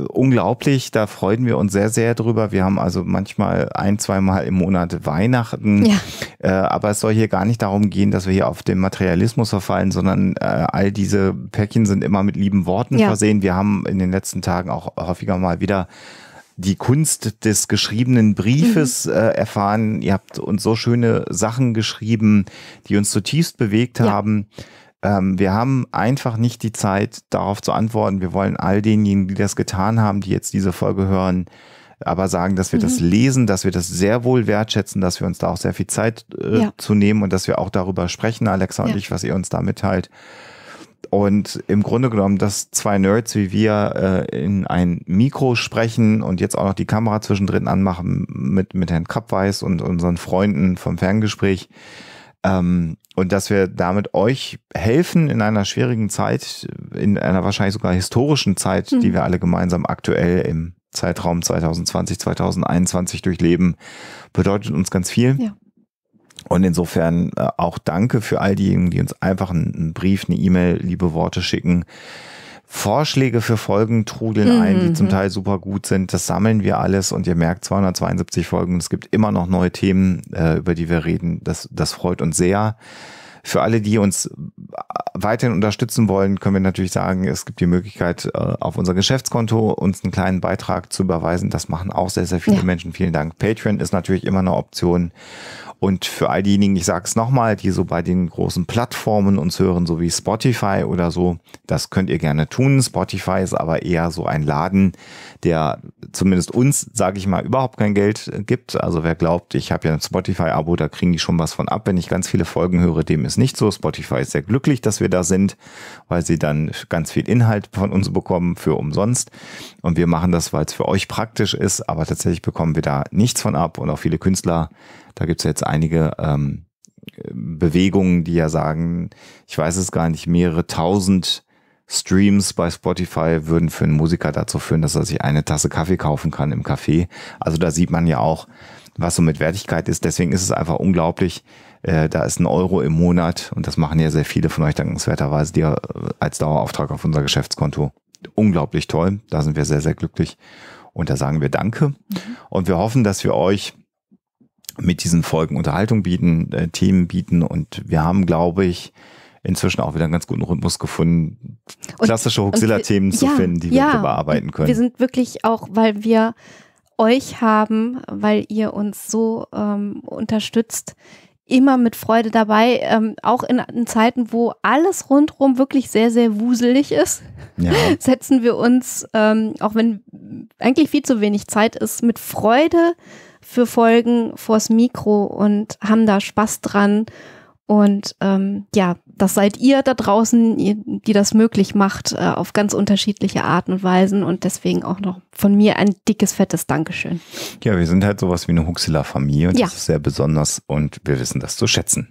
unglaublich. Da freuen wir uns sehr, sehr drüber. Wir haben also manchmal ein, zweimal im Monat Weihnachten. Ja. Äh, aber es soll hier gar nicht darum gehen, dass wir hier auf den Materialismus verfallen, sondern äh, all diese Päckchen sind immer mit lieben Worten ja. versehen. Wir haben in den letzten Tagen auch häufiger mal wieder die Kunst des geschriebenen Briefes mhm. äh, erfahren. Ihr habt uns so schöne Sachen geschrieben, die uns zutiefst bewegt ja. haben. Ähm, wir haben einfach nicht die Zeit, darauf zu antworten. Wir wollen all denjenigen, die das getan haben, die jetzt diese Folge hören, aber sagen, dass wir mhm. das lesen, dass wir das sehr wohl wertschätzen, dass wir uns da auch sehr viel Zeit äh, ja. zu nehmen und dass wir auch darüber sprechen, Alexa ja. und ich, was ihr uns da mitteilt. Und im Grunde genommen, dass zwei Nerds wie wir äh, in ein Mikro sprechen und jetzt auch noch die Kamera zwischendrin anmachen mit, mit Herrn Kappweis und unseren Freunden vom Ferngespräch, ähm, und dass wir damit euch helfen in einer schwierigen Zeit, in einer wahrscheinlich sogar historischen Zeit, mhm. die wir alle gemeinsam aktuell im Zeitraum 2020, 2021 durchleben, bedeutet uns ganz viel. Ja. Und insofern äh, auch danke für all diejenigen, die uns einfach einen Brief, eine E-Mail, liebe Worte schicken. Vorschläge für Folgen trudeln ein, die zum mhm. Teil super gut sind. Das sammeln wir alles und ihr merkt 272 Folgen. Es gibt immer noch neue Themen, äh, über die wir reden. Das, das freut uns sehr. Für alle, die uns äh, weiterhin unterstützen wollen, können wir natürlich sagen, es gibt die Möglichkeit, äh, auf unser Geschäftskonto uns einen kleinen Beitrag zu überweisen. Das machen auch sehr, sehr viele ja. Menschen. Vielen Dank. Patreon ist natürlich immer eine Option. Und für all diejenigen, ich sage es nochmal, die so bei den großen Plattformen uns hören, so wie Spotify oder so, das könnt ihr gerne tun. Spotify ist aber eher so ein Laden, der zumindest uns, sage ich mal, überhaupt kein Geld gibt. Also wer glaubt, ich habe ja ein Spotify-Abo, da kriegen die schon was von ab. Wenn ich ganz viele Folgen höre, dem ist nicht so. Spotify ist sehr glücklich, dass wir da sind, weil sie dann ganz viel Inhalt von uns bekommen für umsonst. Und wir machen das, weil es für euch praktisch ist, aber tatsächlich bekommen wir da nichts von ab und auch viele Künstler, da gibt es jetzt einige. Ähm, Bewegungen, die ja sagen, ich weiß es gar nicht, mehrere tausend Streams bei Spotify würden für einen Musiker dazu führen, dass er sich eine Tasse Kaffee kaufen kann im Café. Also da sieht man ja auch, was so mit Wertigkeit ist. Deswegen ist es einfach unglaublich. Äh, da ist ein Euro im Monat und das machen ja sehr viele von euch dankenswerterweise dir äh, als Dauerauftrag auf unser Geschäftskonto. Unglaublich toll. Da sind wir sehr, sehr glücklich. Und da sagen wir Danke. Mhm. Und wir hoffen, dass wir euch mit diesen Folgen Unterhaltung bieten, äh, Themen bieten. Und wir haben, glaube ich, inzwischen auch wieder einen ganz guten Rhythmus gefunden, klassische Huxilla-Themen zu ja, finden, die ja, wir bearbeiten können. Wir sind wirklich auch, weil wir euch haben, weil ihr uns so ähm, unterstützt, immer mit Freude dabei, ähm, auch in, in, Zeiten, wo alles rundherum wirklich sehr, sehr wuselig ist, ja. *laughs* setzen wir uns, ähm, auch wenn eigentlich viel zu wenig Zeit ist, mit Freude für Folgen vors Mikro und haben da Spaß dran. Und ähm, ja, das seid ihr da draußen, die das möglich macht, äh, auf ganz unterschiedliche Arten und Weisen. Und deswegen auch noch von mir ein dickes, fettes Dankeschön. Ja, wir sind halt sowas wie eine Huxilla-Familie und ja. das ist sehr besonders und wir wissen das zu schätzen.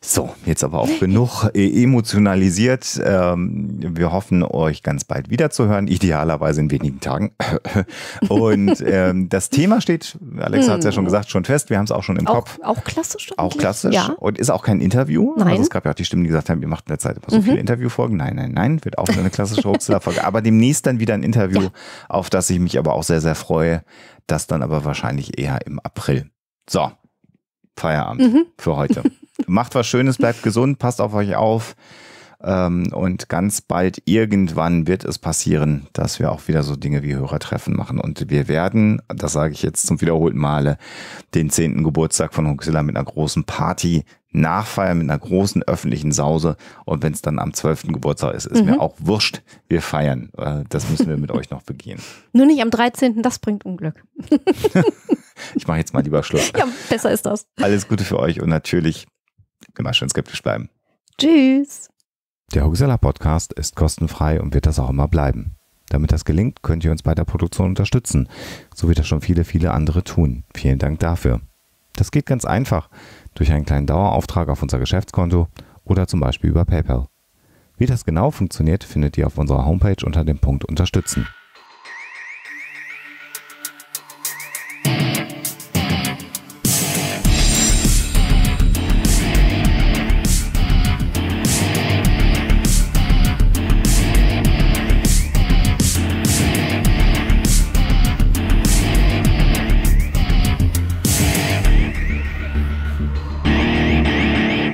So, jetzt aber auch genug äh, emotionalisiert. Ähm, wir hoffen, euch ganz bald wiederzuhören, idealerweise in wenigen Tagen. *laughs* Und ähm, das Thema steht, Alexa hat es ja schon hm. gesagt, schon fest. Wir haben es auch schon im auch, Kopf. Auch klassisch? Auch klassisch. Ja. Und ist auch kein Interview. Nein. Also es gab ja auch die Stimmen, die gesagt gesagt haben, ihr macht in der Zeit immer so mhm. viele Interviewfolgen. Nein, nein, nein, wird auch eine klassische Hoaxilla-Folge. aber demnächst dann wieder ein Interview, ja. auf das ich mich aber auch sehr, sehr freue. Das dann aber wahrscheinlich eher im April. So, Feierabend mhm. für heute. *laughs* macht was Schönes, bleibt gesund, passt auf euch auf. Ähm, und ganz bald irgendwann wird es passieren, dass wir auch wieder so Dinge wie Hörertreffen machen. Und wir werden, das sage ich jetzt zum wiederholten Male, den zehnten Geburtstag von Huxilla mit einer großen Party nachfeiern mit einer großen öffentlichen Sause. Und wenn es dann am 12. Geburtstag ist, ist mhm. mir auch wurscht. Wir feiern. Äh, das müssen wir mit euch noch begehen. *laughs* Nur nicht am 13. Das bringt Unglück. *laughs* *laughs* ich mache jetzt mal lieber Schluss. Ja, besser ist das. Alles Gute für euch und natürlich immer schön skeptisch bleiben. Tschüss. Der Huxella Podcast ist kostenfrei und wird das auch immer bleiben. Damit das gelingt, könnt ihr uns bei der Produktion unterstützen, so wie das schon viele, viele andere tun. Vielen Dank dafür. Das geht ganz einfach durch einen kleinen Dauerauftrag auf unser Geschäftskonto oder zum Beispiel über PayPal. Wie das genau funktioniert, findet ihr auf unserer Homepage unter dem Punkt Unterstützen.